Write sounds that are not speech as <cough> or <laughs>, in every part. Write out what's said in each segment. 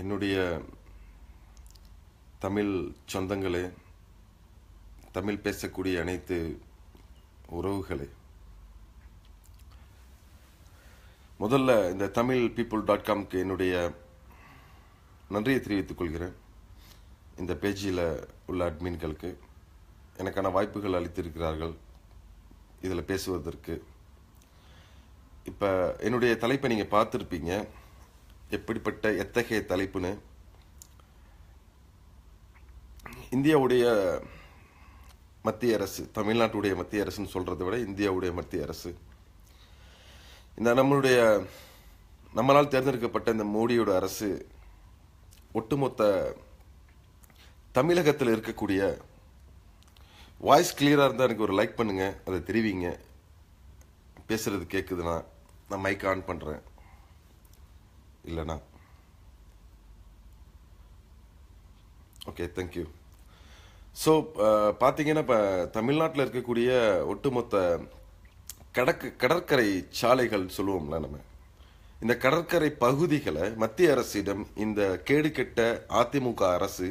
என்னுடைய தமிழ் சொந்தங்களே தமிழ் பேசக்கூடிய அனைத்து உறவுகளே முதல்ல இந்த தமிழ் பீப்புள் டாட் காம்க்கு என்னுடைய நன்றியை தெரிவித்துக் கொள்கிறேன் இந்த பேஜில் உள்ள அட்மின்களுக்கு எனக்கான வாய்ப்புகள் அளித்திருக்கிறார்கள் இதில் பேசுவதற்கு இப்போ என்னுடைய தலைப்பை நீங்கள் பார்த்துருப்பீங்க எப்படிப்பட்ட எத்தகைய தலைப்புன்னு இந்தியாவுடைய மத்திய அரசு தமிழ்நாட்டுடைய மத்திய அரசுன்னு சொல்கிறத விட இந்தியாவுடைய மத்திய அரசு இந்த நம்மளுடைய நம்மளால் தேர்ந்தெடுக்கப்பட்ட இந்த மோடியோட அரசு ஒட்டுமொத்த தமிழகத்தில் இருக்கக்கூடிய வாய்ஸ் கிளியராக இருந்தால் எனக்கு ஒரு லைக் பண்ணுங்கள் அதை தெரிவிங்க பேசுகிறது கேட்குதுன்னா நான் மைக் ஆன் பண்ணுறேன் இல்லைனா ஓகே தேங்க்யூ ஸோ uh, பார்த்தீங்கன்னா இப்போ தமிழ்நாட்டில் இருக்கக்கூடிய ஒட்டுமொத்த கடக்கு கடற்கரை சாலைகள் சொல்லுவோம்ல நம்ம இந்த கடற்கரை பகுதிகளை மத்திய அரசிடம் இந்த கேடு கெட்ட அதிமுக அரசு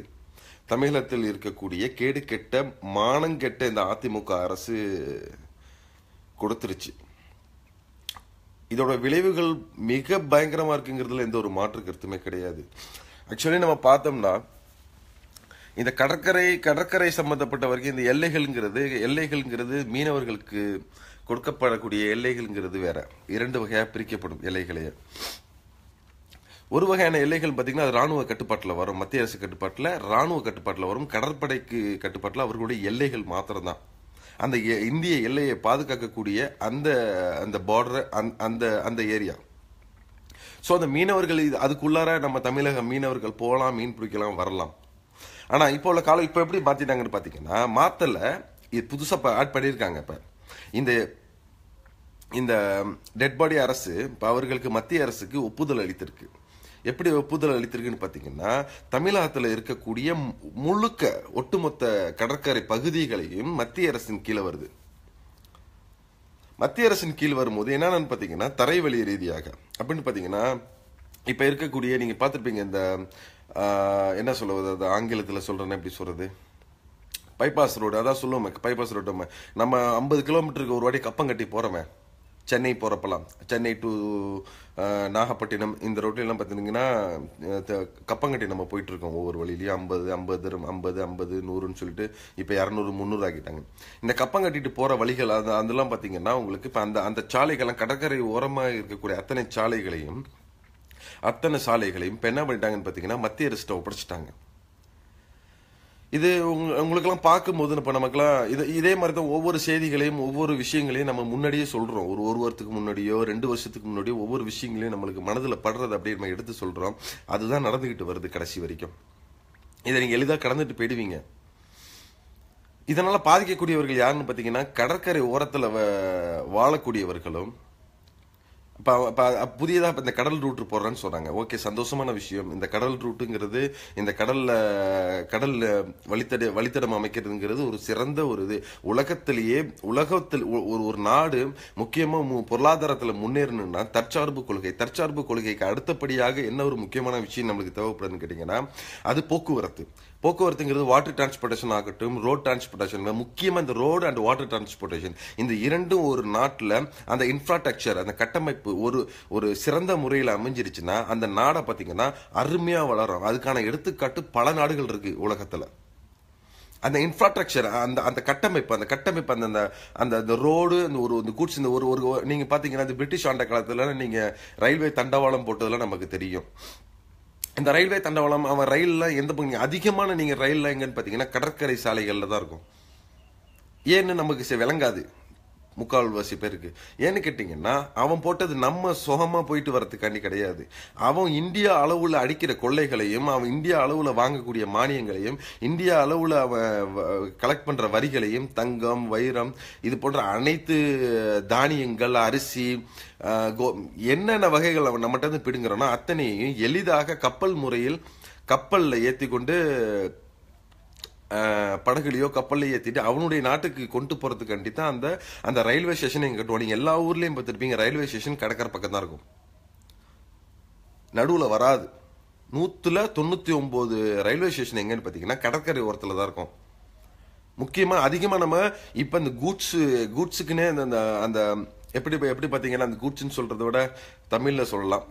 தமிழகத்தில் இருக்கக்கூடிய கேடு கெட்ட மானங்கெட்ட இந்த அதிமுக அரசு கொடுத்துருச்சு இதோட விளைவுகள் மிக பயங்கரமாக இருக்குங்கிறதுல எந்த ஒரு மாற்று கருத்துமே கிடையாது ஆக்சுவலி நம்ம பார்த்தோம்னா இந்த கடற்கரை கடற்கரை சம்பந்தப்பட்ட வரைக்கும் இந்த எல்லைகள்ங்கிறது எல்லைகள்ங்கிறது மீனவர்களுக்கு கொடுக்கப்படக்கூடிய எல்லைகள்ங்கிறது வேற இரண்டு வகையாக பிரிக்கப்படும் எல்லைகளையே ஒரு வகையான எல்லைகள் பார்த்தீங்கன்னா அது ராணுவ கட்டுப்பாட்டில் வரும் மத்திய அரசு கட்டுப்பாட்டில் ராணுவ கட்டுப்பாட்டில் வரும் கடற்படைக்கு கட்டுப்பாட்டில் அவர்களுடைய எல்லைகள் மாத்திரம்தான் அந்த இந்திய எல்லையை பாதுகாக்கக்கூடிய அந்த அந்த பார்டர் அந்த அந்த ஏரியா ஸோ அந்த மீனவர்கள் இது அதுக்குள்ளார நம்ம தமிழக மீனவர்கள் போகலாம் மீன் பிடிக்கலாம் வரலாம் ஆனால் இப்போ உள்ள காலம் இப்போ எப்படி பார்த்துட்டாங்கன்னு பார்த்தீங்கன்னா மாத்தல்ல இது புதுசாக இப்போ ஆட் பண்ணியிருக்காங்க இப்போ இந்த இந்த டெட் பாடி அரசு இப்போ அவர்களுக்கு மத்திய அரசுக்கு ஒப்புதல் அளித்திருக்கு எப்படி ஒப்புதல் அளித்திருக்குன்னு பார்த்தீங்கன்னா தமிழகத்தில் இருக்கக்கூடிய முழுக்க ஒட்டுமொத்த கடற்கரை பகுதிகளையும் மத்திய அரசின் கீழே வருது மத்திய அரசின் கீழ் வரும்போது என்னென்னு பார்த்தீங்கன்னா தரைவழி ரீதியாக அப்படின்னு பார்த்தீங்கன்னா இப்போ இருக்கக்கூடிய நீங்கள் பார்த்துருப்பீங்க இந்த என்ன சொல்லுவது அது ஆங்கிலத்தில் சொல்கிறேன்னு எப்படி சொல்கிறது பைபாஸ் ரோடு அதான் சொல்லுவோம் பைபாஸ் ரோடு நம்ம ஐம்பது கிலோமீட்டருக்கு ஒரு வாட்டி கப்பம் கட்டி போகிறவன் சென்னை போகிறப்பெல்லாம் சென்னை டு நாகப்பட்டினம் இந்த ரோட்லலாம் பார்த்துட்டிங்கன்னா கப்பங்கட்டி நம்ம போயிட்டுருக்கோம் ஒவ்வொரு வழியிலையும் ஐம்பது ஐம்பது ஐம்பது ஐம்பது நூறுன்னு சொல்லிட்டு இப்போ இரநூறு முந்நூறு ஆகிட்டாங்க இந்த கப்பங்கட்டிட்டு போகிற வழிகள் அந்த அதெல்லாம் பார்த்தீங்கன்னா உங்களுக்கு இப்போ அந்த அந்த சாலைகள்லாம் கடற்கரை ஓரமாக இருக்கக்கூடிய அத்தனை சாலைகளையும் அத்தனை சாலைகளையும் இப்போ என்ன பண்ணிட்டாங்கன்னு பார்த்தீங்கன்னா மத்திய அரசிட்ட ஒப்படைச்சிட்டாங்க இது உங்களுக்கெல்லாம் பார்க்கும்போது இப்போ நமக்குலாம் இது இதே மாதிரி தான் ஒவ்வொரு செய்திகளையும் ஒவ்வொரு விஷயங்களையும் நம்ம முன்னாடியே சொல்கிறோம் ஒரு ஒரு வாரத்துக்கு முன்னாடியோ ரெண்டு வருஷத்துக்கு முன்னாடியோ ஒவ்வொரு விஷயங்களையும் நம்மளுக்கு மனதில் படுறது அப்படி நம்ம எடுத்து சொல்கிறோம் அதுதான் நடந்துக்கிட்டு வருது கடைசி வரைக்கும் இதை நீங்கள் எளிதாக கடந்துட்டு போயிடுவீங்க இதனால் பாதிக்கக்கூடியவர்கள் யாருன்னு பார்த்தீங்கன்னா கடற்கரை ஓரத்தில் வாழக்கூடியவர்களும் இப்போ இப்போ புதியதாக இந்த கடல் ரூட் போடுறேன்னு சொன்னாங்க ஓகே சந்தோஷமான விஷயம் இந்த கடல் ரூட்டுங்கிறது இந்த கடலில் கடல் வழித்தட வழித்தடம் அமைக்கிறதுங்கிறது ஒரு சிறந்த ஒரு இது உலகத்திலேயே உலகத்தில் ஒரு ஒரு நாடு முக்கியமாக பொருளாதாரத்தில் முன்னேறணும்னா தற்சார்பு கொள்கை தற்சார்பு கொள்கைக்கு அடுத்தபடியாக என்ன ஒரு முக்கியமான விஷயம் நம்மளுக்கு தேவைப்படுதுன்னு கேட்டிங்கன்னா அது போக்குவரத்து போக்குவரத்துங்கிறது வாட்டர் டிரான்ஸ்போர்டேஷன் ஆகட்டும் ரோட் டிரான்ஸ்போர்டேஷன் முக்கியமாக இந்த ரோடு அண்ட் வாட்டர் டிரான்ஸ்போர்டேஷன் இந்த இரண்டும் ஒரு நாட்டில் அந்த இன்ஃப்ராஸ்ட்ரக்சர் அந்த கட்டமைப்பு ஒரு ஒரு சிறந்த முறையில் அமைஞ்சிருச்சுன்னா அந்த நாடை பார்த்தீங்கன்னா அருமையாக வளரும் அதுக்கான எடுத்துக்காட்டு பல நாடுகள் இருக்குது உலகத்தில் அந்த இன்ஃப்ராஸ்ட்ரக்சர் அந்த அந்த கட்டமைப்பு அந்த கட்டமைப்பு அந்த அந்த அந்த அந்த ரோடு அந்த ஒரு இந்த கூட்ஸ் இந்த ஒரு ஒரு நீங்கள் பார்த்தீங்கன்னா இந்த பிரிட்டிஷ் ஆண்ட காலத்தில் நீங்கள் ரயில்வே தண்டவாளம் போட்டதெல்லாம் நமக்கு தெரியும் இந்த ரயில்வே தண்டவாளம் அவன் ரயிலில் எந்த பகுதி அதிகமான நீங்கள் ரயிலில் எங்கன்னு பார்த்தீங்கன்னா கடற்கரை சாலைகளில் தான் இருக்கும் ஏன்னு நமக்கு விளங்காது முக்கால்வாசி பேருக்கு ஏன்னு கேட்டிங்கன்னா அவன் போட்டது நம்ம சுகமாக போயிட்டு வரதுக்காண்டி கிடையாது அவன் இந்தியா அளவில் அடிக்கிற கொள்ளைகளையும் அவன் இந்தியா அளவில் வாங்கக்கூடிய மானியங்களையும் இந்தியா அளவில் அவன் கலெக்ட் பண்ணுற வரிகளையும் தங்கம் வைரம் இது போன்ற அனைத்து தானியங்கள் அரிசி என்னென்ன வகைகள் அவன் நம்மகிட்ட பிடுங்குறோன்னா அத்தனையும் எளிதாக கப்பல் முறையில் கப்பலில் ஏற்றி கொண்டு படகுலையோ கப்பல்லையோ ஏற்றிட்டு அவனுடைய நாட்டுக்கு கொண்டு போகிறதுக்காண்டி தான் அந்த அந்த ரயில்வே ஸ்டேஷன் எங்கே கட்டுவோம் நீங்கள் எல்லா ஊர்லேயும் பார்த்துருப்பீங்க ரயில்வே ஸ்டேஷன் கடற்கரை பக்கம் தான் இருக்கும் நடுவில் வராது நூற்றுல தொண்ணூற்றி ஒம்பது ரயில்வே ஸ்டேஷன் எங்கேன்னு பார்த்தீங்கன்னா கடற்கரை ஓரத்தில் தான் இருக்கும் முக்கியமாக அதிகமாக நம்ம இப்போ இந்த கூட்ஸு கூட்ஸுக்குன்னே அந்த அந்த எப்படி எப்படி பார்த்தீங்கன்னா அந்த கூட்ஸுன்னு சொல்கிறத விட தமிழில் சொல்லலாம்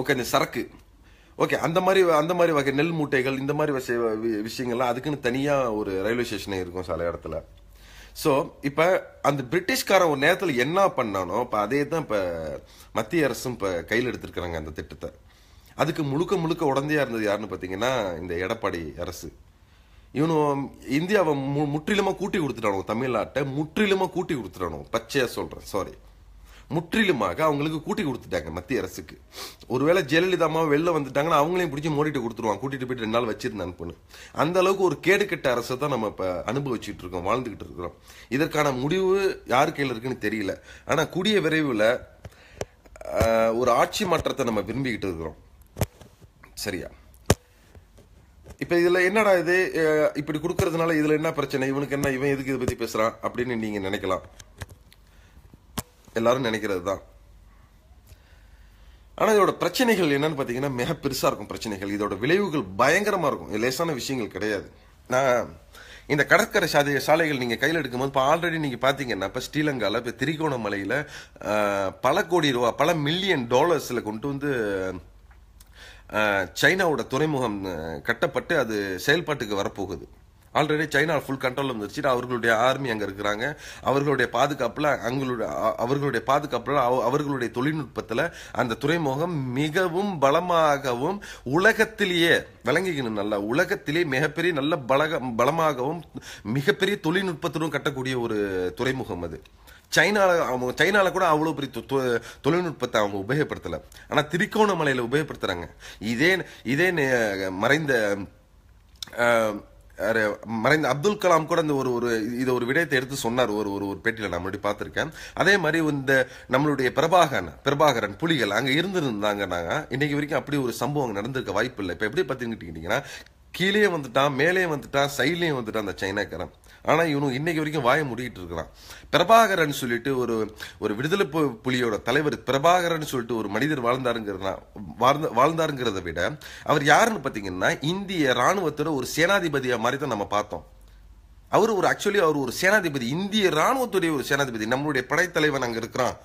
ஓகே இந்த சரக்கு ஓகே அந்த மாதிரி அந்த மாதிரி வகை நெல் மூட்டைகள் இந்த மாதிரி விஷயங்கள்லாம் அதுக்குன்னு தனியாக ஒரு ரயில்வே ஸ்டேஷனே இருக்கும் சில இடத்துல ஸோ இப்போ அந்த பிரிட்டிஷ்காரன் ஒரு நேரத்தில் என்ன பண்ணானோ இப்போ அதே தான் இப்போ மத்திய அரசும் இப்போ கையில் எடுத்திருக்கிறாங்க அந்த திட்டத்தை அதுக்கு முழுக்க முழுக்க உடந்தையாக இருந்தது யாருன்னு பார்த்தீங்கன்னா இந்த எடப்பாடி அரசு இவனும் இந்தியாவை மு கூட்டி கொடுத்துட்டானோ தமிழ்நாட்டை முற்றிலுமா கூட்டி கொடுத்துட்டானோ பச்சையாக சொல்கிறேன் சாரி முற்றிலுமாக அவங்களுக்கு கூட்டி கொடுத்துட்டாங்க மத்திய அரசுக்கு ஒருவேளை ஜெயலலிதா அம்மா வெளில வந்துட்டாங்கன்னா அவங்களையும் பிடிச்சி மோடிட்டு கொடுத்துருவாங்க கூட்டிட்டு போயிட்டு ரெண்டு நாள் வச்சிருந்தேன் பொண்ணு அந்த அளவுக்கு ஒரு கேடு கெட்ட அரசை தான் நம்ம இப்போ அனுபவிச்சுட்டு இருக்கோம் வாழ்ந்துகிட்டு இருக்கிறோம் இதற்கான முடிவு யார் கையில் இருக்குன்னு தெரியல ஆனால் கூடிய விரைவில் ஒரு ஆட்சி மாற்றத்தை நம்ம விரும்பிக்கிட்டு இருக்கிறோம் சரியா இப்போ இதில் என்னடா இது இப்படி கொடுக்கறதுனால இதில் என்ன பிரச்சனை இவனுக்கு என்ன இவன் எதுக்கு இதை பற்றி பேசுகிறான் அப்படின்னு நீங்கள் நினைக்கலாம் எல்லாரும் நினைக்கிறது தான் ஆனால் இதோட பிரச்சனைகள் என்னன்னு பார்த்தீங்கன்னா மிக பெருசாக இருக்கும் பிரச்சனைகள் இதோட விளைவுகள் பயங்கரமாக இருக்கும் லேசான விஷயங்கள் கிடையாது நான் இந்த கடற்கரை சாதி சாலைகள் நீங்கள் கையில் எடுக்கும்போது இப்போ ஆல்ரெடி நீங்கள் பார்த்தீங்கன்னா இப்போ ஸ்ரீலங்காவில் இப்போ திரிகோணமலையில் பல கோடி ரூபா பல மில்லியன் டாலர்ஸில் கொண்டு வந்து சைனாவோட துறைமுகம் கட்டப்பட்டு அது செயல்பாட்டுக்கு வரப்போகுது ஆல்ரெடி சைனா ஃபுல் கண்ட்ரோல் வந்துருச்சு அவர்களுடைய ஆர்மி அங்கே இருக்கிறாங்க அவர்களுடைய பாதுகாப்பில் அங்களுடைய அவர்களுடைய பாதுகாப்பில் அவர்களுடைய தொழில்நுட்பத்தில் அந்த துறைமுகம் மிகவும் பலமாகவும் உலகத்திலேயே விளங்கிக்கணும் நல்லா உலகத்திலே மிகப்பெரிய நல்ல பலக பலமாகவும் மிகப்பெரிய தொழில்நுட்பத்துடன் கட்டக்கூடிய ஒரு துறைமுகம் அது சைனாவில் அவங்க சைனாவில் கூட அவ்வளோ பெரிய தொழில்நுட்பத்தை அவங்க உபயோகப்படுத்தலை ஆனால் திரிகோணமலையில் உபயோகப்படுத்துகிறாங்க இதே இதே மறைந்த மறைந்த அப்துல் கலாம் கூட அந்த ஒரு ஒரு இதை ஒரு விடயத்தை எடுத்து சொன்னார் ஒரு ஒரு ஒரு பேட்டியில் நான் முன்னாடி பார்த்துருக்கேன் அதே மாதிரி இந்த நம்மளுடைய பிரபாகரன் பிரபாகரன் புலிகள் அங்கே இருந்திருந்தாங்க நாங்கள் இன்னைக்கு வரைக்கும் அப்படி ஒரு சம்பவம் நடந்திருக்க வாய்ப்பு இல்லை இப்போ எப்படி பார்த்துக்கிட்டீங்கன்னா கீழே வந்துட்டான் மேலே வந்துட்டான் சைட்லேயும் வந்துட்டான் அந்த சைனாக்காரன் ஆனால் இவனும் இன்னைக்கு வரைக்கும் வாய முடிக்கிட்டு இருக்கிறான் பிரபாகரன் சொல்லிட்டு ஒரு ஒரு விடுதலை புலியோட தலைவர் பிரபாகரன் சொல்லிட்டு ஒரு மனிதர் வாழ்ந்தாருங்கிறனா வாழ்ந்த வாழ்ந்தாருங்கிறத விட அவர் யாருன்னு பார்த்தீங்கன்னா இந்திய ராணுவத்தோட ஒரு சேனாதிபதியாக மாதிரி தான் நம்ம பார்த்தோம் அவர் ஒரு ஆக்சுவலி அவர் ஒரு சேனாதிபதி இந்திய ராணுவத்துடைய ஒரு சேனாதிபதி நம்மளுடைய படைத்தலைவன் அங்கே இருக்கிறான்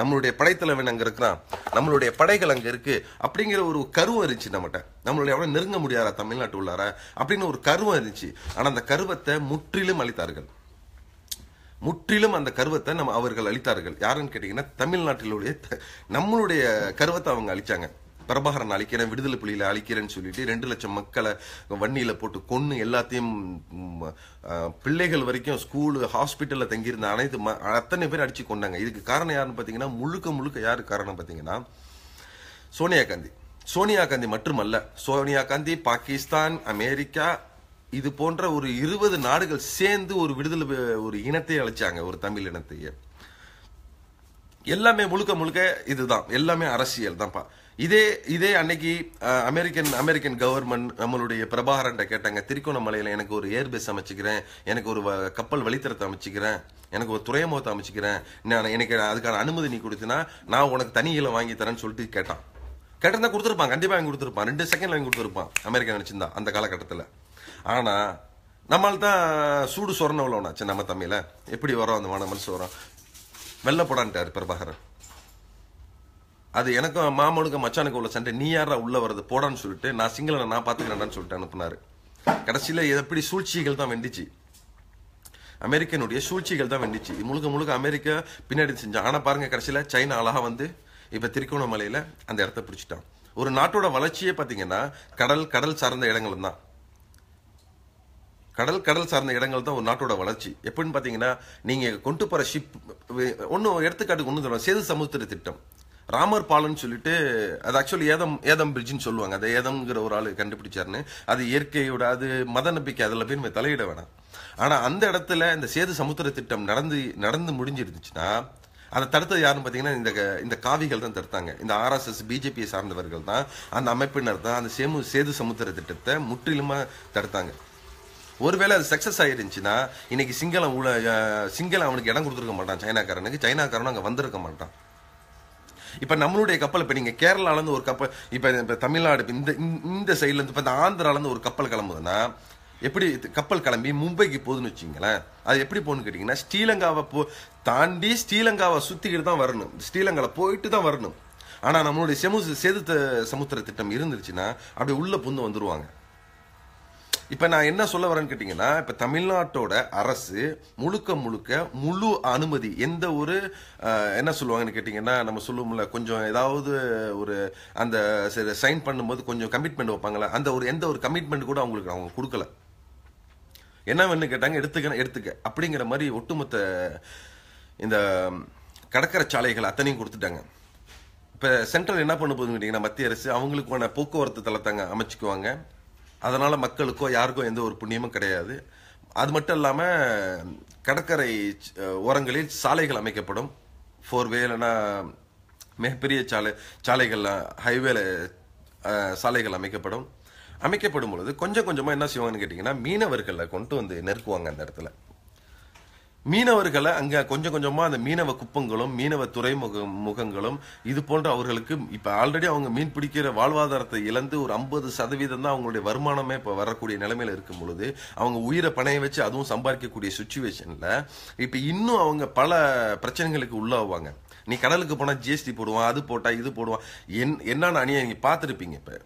நம்மளுடைய படைத்தலைவன் அங்கே இருக்கிறான் நம்மளுடைய படைகள் அங்கே இருக்கு அப்படிங்கிற ஒரு கருவம் இருந்துச்சு நம்மகிட்ட நம்மளுடைய அவ்வளோ நெருங்க முடியாதா தமிழ்நாட்டு உள்ளார அப்படின்னு ஒரு கருவம் இருந்துச்சு ஆனால் அந்த கருவத்தை முற்றிலும் அளித்தார்கள் முற்றிலும் அந்த கருவத்தை நம்ம அவர்கள் அளித்தார்கள் யாருன்னு கேட்டிங்கன்னா தமிழ்நாட்டிலுடைய நம்மளுடைய கருவத்தை அவங்க அளித்தாங்க பிரபாகரன் அழிக்கிறேன் விடுதலை புலியில அழிக்கிறேன்னு சொல்லிட்டு ரெண்டு லட்சம் மக்களை வன்னியில் போட்டு கொன்று எல்லாத்தையும் பிள்ளைகள் வரைக்கும் ஸ்கூலு ஹாஸ்பிட்டலில் தங்கியிருந்த அனைத்து ம அத்தனை பேர் அடிச்சு கொண்டாங்க இதுக்கு காரணம் யாருன்னு பார்த்தீங்கன்னா முழுக்க முழுக்க யாரு காரணம் பார்த்தீங்கன்னா சோனியா காந்தி சோனியா காந்தி மட்டுமல்ல சோனியா காந்தி பாகிஸ்தான் அமெரிக்கா இது போன்ற ஒரு இருபது நாடுகள் சேர்ந்து ஒரு விடுதலை ஒரு இனத்தை அழைச்சாங்க ஒரு தமிழ் இனத்தையே எல்லாமே முழுக்க முழுக்க இதுதான் எல்லாமே அரசியல் தான்ப்பா இதே இதே அன்னைக்கு அமெரிக்கன் அமெரிக்கன் கவர்மெண்ட் நம்மளுடைய பிரபாகரன்ட்ட கேட்டாங்க திருக்கோணமலையில் எனக்கு ஒரு ஏர்பேஸ் அமைச்சிக்கிறேன் எனக்கு ஒரு கப்பல் வழித்தரத்தை அமைச்சிக்கிறேன் எனக்கு ஒரு துறைமுகத்தை அமைச்சிக்கிறேன் நான் எனக்கு அதுக்கான அனுமதி நீ கொடுத்தினா நான் உனக்கு தனி வாங்கி தரேன்னு சொல்லிட்டு கேட்டான் கேட்டிருந்தா கொடுத்துருப்பான் கண்டிப்பாக வாங்கி கொடுத்துருப்பான் ரெண்டு செகண்ட் வாங்கி கொடுத்துருப்பான் அமெரிக்கா நினச்சிருந்தா அந்த காலகட்டத்தில் ஆனால் நம்மால் சூடு சொரணம் நம்ம தமிழில் எப்படி வரோம் அந்த மனசு வரும் வெள்ளப்படான்ட்டார் பிரபாகரன் அது எனக்கும் மாமனுக்கும் மச்சானுக்கு உள்ள சண்டை நீ யாரா உள்ள வரது போடான்னு சொல்லிட்டு நான் சிங்கிள நான் பாத்துக்கிறேன்டான்னு சொல்லிட்டு அனுப்புனாரு கடைசியில் எப்படி சூழ்ச்சிகள் தான் வெண்டிச்சு அமெரிக்கனுடைய சூழ்ச்சிகள் தான் வெண்டிச்சு முழுக்க முழுக்க அமெரிக்கா பின்னாடி செஞ்சான் ஆனால் பாருங்க கடைசியில் சைனா அழகாக வந்து இப்போ திருக்கோணமலையில் அந்த இடத்த பிடிச்சிட்டான் ஒரு நாட்டோட வளர்ச்சியே பார்த்தீங்கன்னா கடல் கடல் சார்ந்த இடங்கள் தான் கடல் கடல் சார்ந்த இடங்கள் தான் ஒரு நாட்டோட வளர்ச்சி எப்படின்னு பார்த்தீங்கன்னா நீங்கள் கொண்டு போகிற ஷிப் ஒன்றும் எடுத்துக்காட்டுக்கு ஒன்றும் சொல்லுவாங்க சேது சமுத்திர திட்டம் ராமர் பாலன் சொல்லிட்டு அது ஆக்சுவலி ஏதம் ஏதம் பிரிட்ஜின்னு சொல்லுவாங்க அதை ஏதம்ங்கிற ஒரு ஆள் கண்டுபிடிச்சாருன்னு அது இயற்கையோட அது மத நம்பிக்கை அதில் போய் நம்ம தலையிட வேணாம் ஆனால் அந்த இடத்துல இந்த சேது சமுத்திர திட்டம் நடந்து நடந்து முடிஞ்சிருந்துச்சுன்னா அதை தடுத்தது யாருன்னு பார்த்தீங்கன்னா இந்த இந்த காவிகள் தான் தடுத்தாங்க இந்த ஆர்எஸ்எஸ் பிஜேபியை சார்ந்தவர்கள் தான் அந்த அமைப்பினர் தான் அந்த சேமு சேது சமுத்திர திட்டத்தை முற்றிலுமாக தடுத்தாங்க ஒருவேளை அது சக்ஸஸ் ஆயிருந்துச்சுன்னா இன்னைக்கு சிங்களம் உள்ள சிங்களம் அவனுக்கு இடம் கொடுத்துருக்க மாட்டான் சைனாக்காரனுக்கு சைனாக்காரனும் அங்கே வந்திருக்க மாட்டான் இப்போ நம்மளுடைய கப்பல் இப்போ நீங்கள் கேரளாலேருந்து ஒரு கப்பல் இப்போ இப்போ தமிழ்நாடு இந்த இந்த சைட்லேருந்து இப்போ இந்த ஆந்திராலேருந்து ஒரு கப்பல் கிளம்புதுன்னா எப்படி கப்பல் கிளம்பி மும்பைக்கு போகுதுன்னு வச்சிங்களேன் அது எப்படி போகணும்னு கேட்டிங்கன்னா ஸ்ரீலங்காவை போ தாண்டி ஸ்ரீலங்காவை சுற்றிக்கிட்டு தான் வரணும் ஸ்ரீலங்காவில் போயிட்டு தான் வரணும் ஆனால் நம்மளுடைய செமு சேது சமுத்திர திட்டம் இருந்துருச்சுன்னா அப்படியே உள்ளே புந்து வந்துடுவாங்க இப்போ நான் என்ன சொல்ல வரேன்னு கேட்டிங்கன்னா இப்போ தமிழ்நாட்டோட அரசு முழுக்க முழுக்க முழு அனுமதி எந்த ஒரு என்ன சொல்லுவாங்கன்னு கேட்டிங்கன்னா நம்ம சொல்லுவோம்ல கொஞ்சம் ஏதாவது ஒரு அந்த சரி சைன் பண்ணும்போது கொஞ்சம் கமிட்மெண்ட் வைப்பாங்களா அந்த ஒரு எந்த ஒரு கமிட்மெண்ட் கூட அவங்களுக்கு அவங்க கொடுக்கல என்ன வேணும்னு கேட்டாங்க எடுத்துக்க எடுத்துக்க அப்படிங்கிற மாதிரி ஒட்டுமொத்த இந்த கடற்கரை சாலைகள் அத்தனையும் கொடுத்துட்டாங்க இப்போ சென்ட்ரல் என்ன பண்ண போதுன்னு கேட்டிங்கன்னா மத்திய அரசு அவங்களுக்கான போக்குவரத்து தளத்தாங்க அமைச்சுக்குவாங்க அதனால் மக்களுக்கோ யாருக்கோ எந்த ஒரு புண்ணியமும் கிடையாது அது மட்டும் இல்லாமல் கடற்கரை ஓரங்களில் சாலைகள் அமைக்கப்படும் ஃபோர் வே இல்லைன்னா மிகப்பெரிய சாலை சாலைகள் ஹைவேல சாலைகள் அமைக்கப்படும் அமைக்கப்படும் பொழுது கொஞ்சம் கொஞ்சமாக என்ன செய்வாங்கன்னு கேட்டிங்கன்னா மீனவர்களை கொண்டு வந்து நெருக்குவாங்க அந்த இடத்துல மீனவர்களை அங்கே கொஞ்சம் கொஞ்சமாக அந்த மீனவ குப்பங்களும் மீனவ துறைமுக முகங்களும் இது போன்ற அவர்களுக்கு இப்போ ஆல்ரெடி அவங்க மீன் பிடிக்கிற வாழ்வாதாரத்தை இழந்து ஒரு ஐம்பது சதவீதம் தான் அவங்களுடைய வருமானமே இப்போ வரக்கூடிய நிலைமையில் இருக்கும் பொழுது அவங்க உயிரை பணைய வச்சு அதுவும் சம்பாதிக்கக்கூடிய சுச்சுவேஷனில் இப்போ இன்னும் அவங்க பல பிரச்சனைகளுக்கு உள்ளாவாங்க நீ கடலுக்கு போனால் ஜிஎஸ்டி போடுவான் அது போட்டால் இது போடுவான் என் என்னன்னு அணியை நீங்கள் பார்த்துருப்பீங்க இப்போ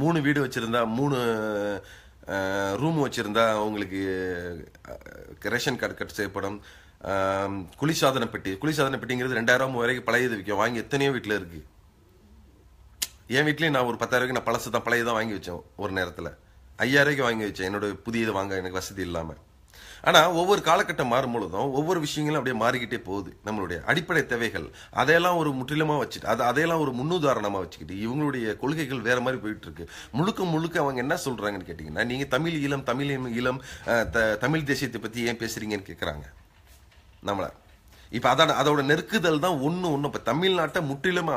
மூணு வீடு வச்சுருந்தா மூணு ரூம் வச்சுருந்தா அவங்களுக்கு ரேஷன் கார்டு கட் செய்யப்படும் குளிர்சாதன பெட்டி குளிர்சாதன பெட்டிங்கிறது ரெண்டாயிரம் வரைக்கும் பழையது விற்கும் வாங்கி எத்தனையோ வீட்டில் இருக்குது என் வீட்லேயும் நான் ஒரு பத்தாயிரம் நான் பழசு தான் பழைய தான் வாங்கி வச்சேன் ஒரு நேரத்தில் ஐயாயிரம் வாங்கி வச்சேன் என்னோட புதியது வாங்க எனக்கு வசதி இல்லாமல் ஆனால் ஒவ்வொரு காலகட்டம் மாறும் பொழுதும் ஒவ்வொரு விஷயங்களும் அப்படியே மாறிக்கிட்டே போகுது நம்மளுடைய அடிப்படை தேவைகள் அதையெல்லாம் ஒரு முற்றிலுமாக வச்சுட்டு அதை அதையெல்லாம் ஒரு முன்னுதாரணமாக வச்சுக்கிட்டு இவங்களுடைய கொள்கைகள் வேற மாதிரி போயிட்டு இருக்கு முழுக்க முழுக்க அவங்க என்ன சொல்றாங்கன்னு கேட்டீங்கன்னா நீங்கள் தமிழ் ஈழம் தமிழ் ஈழம் தமிழ் தேசியத்தை பற்றி ஏன் பேசுறீங்கன்னு கேட்குறாங்க நம்மளை இப்போ அதான் அதோட நெருக்குதல் தான் ஒன்று ஒன்று இப்போ தமிழ்நாட்டை முற்றிலும்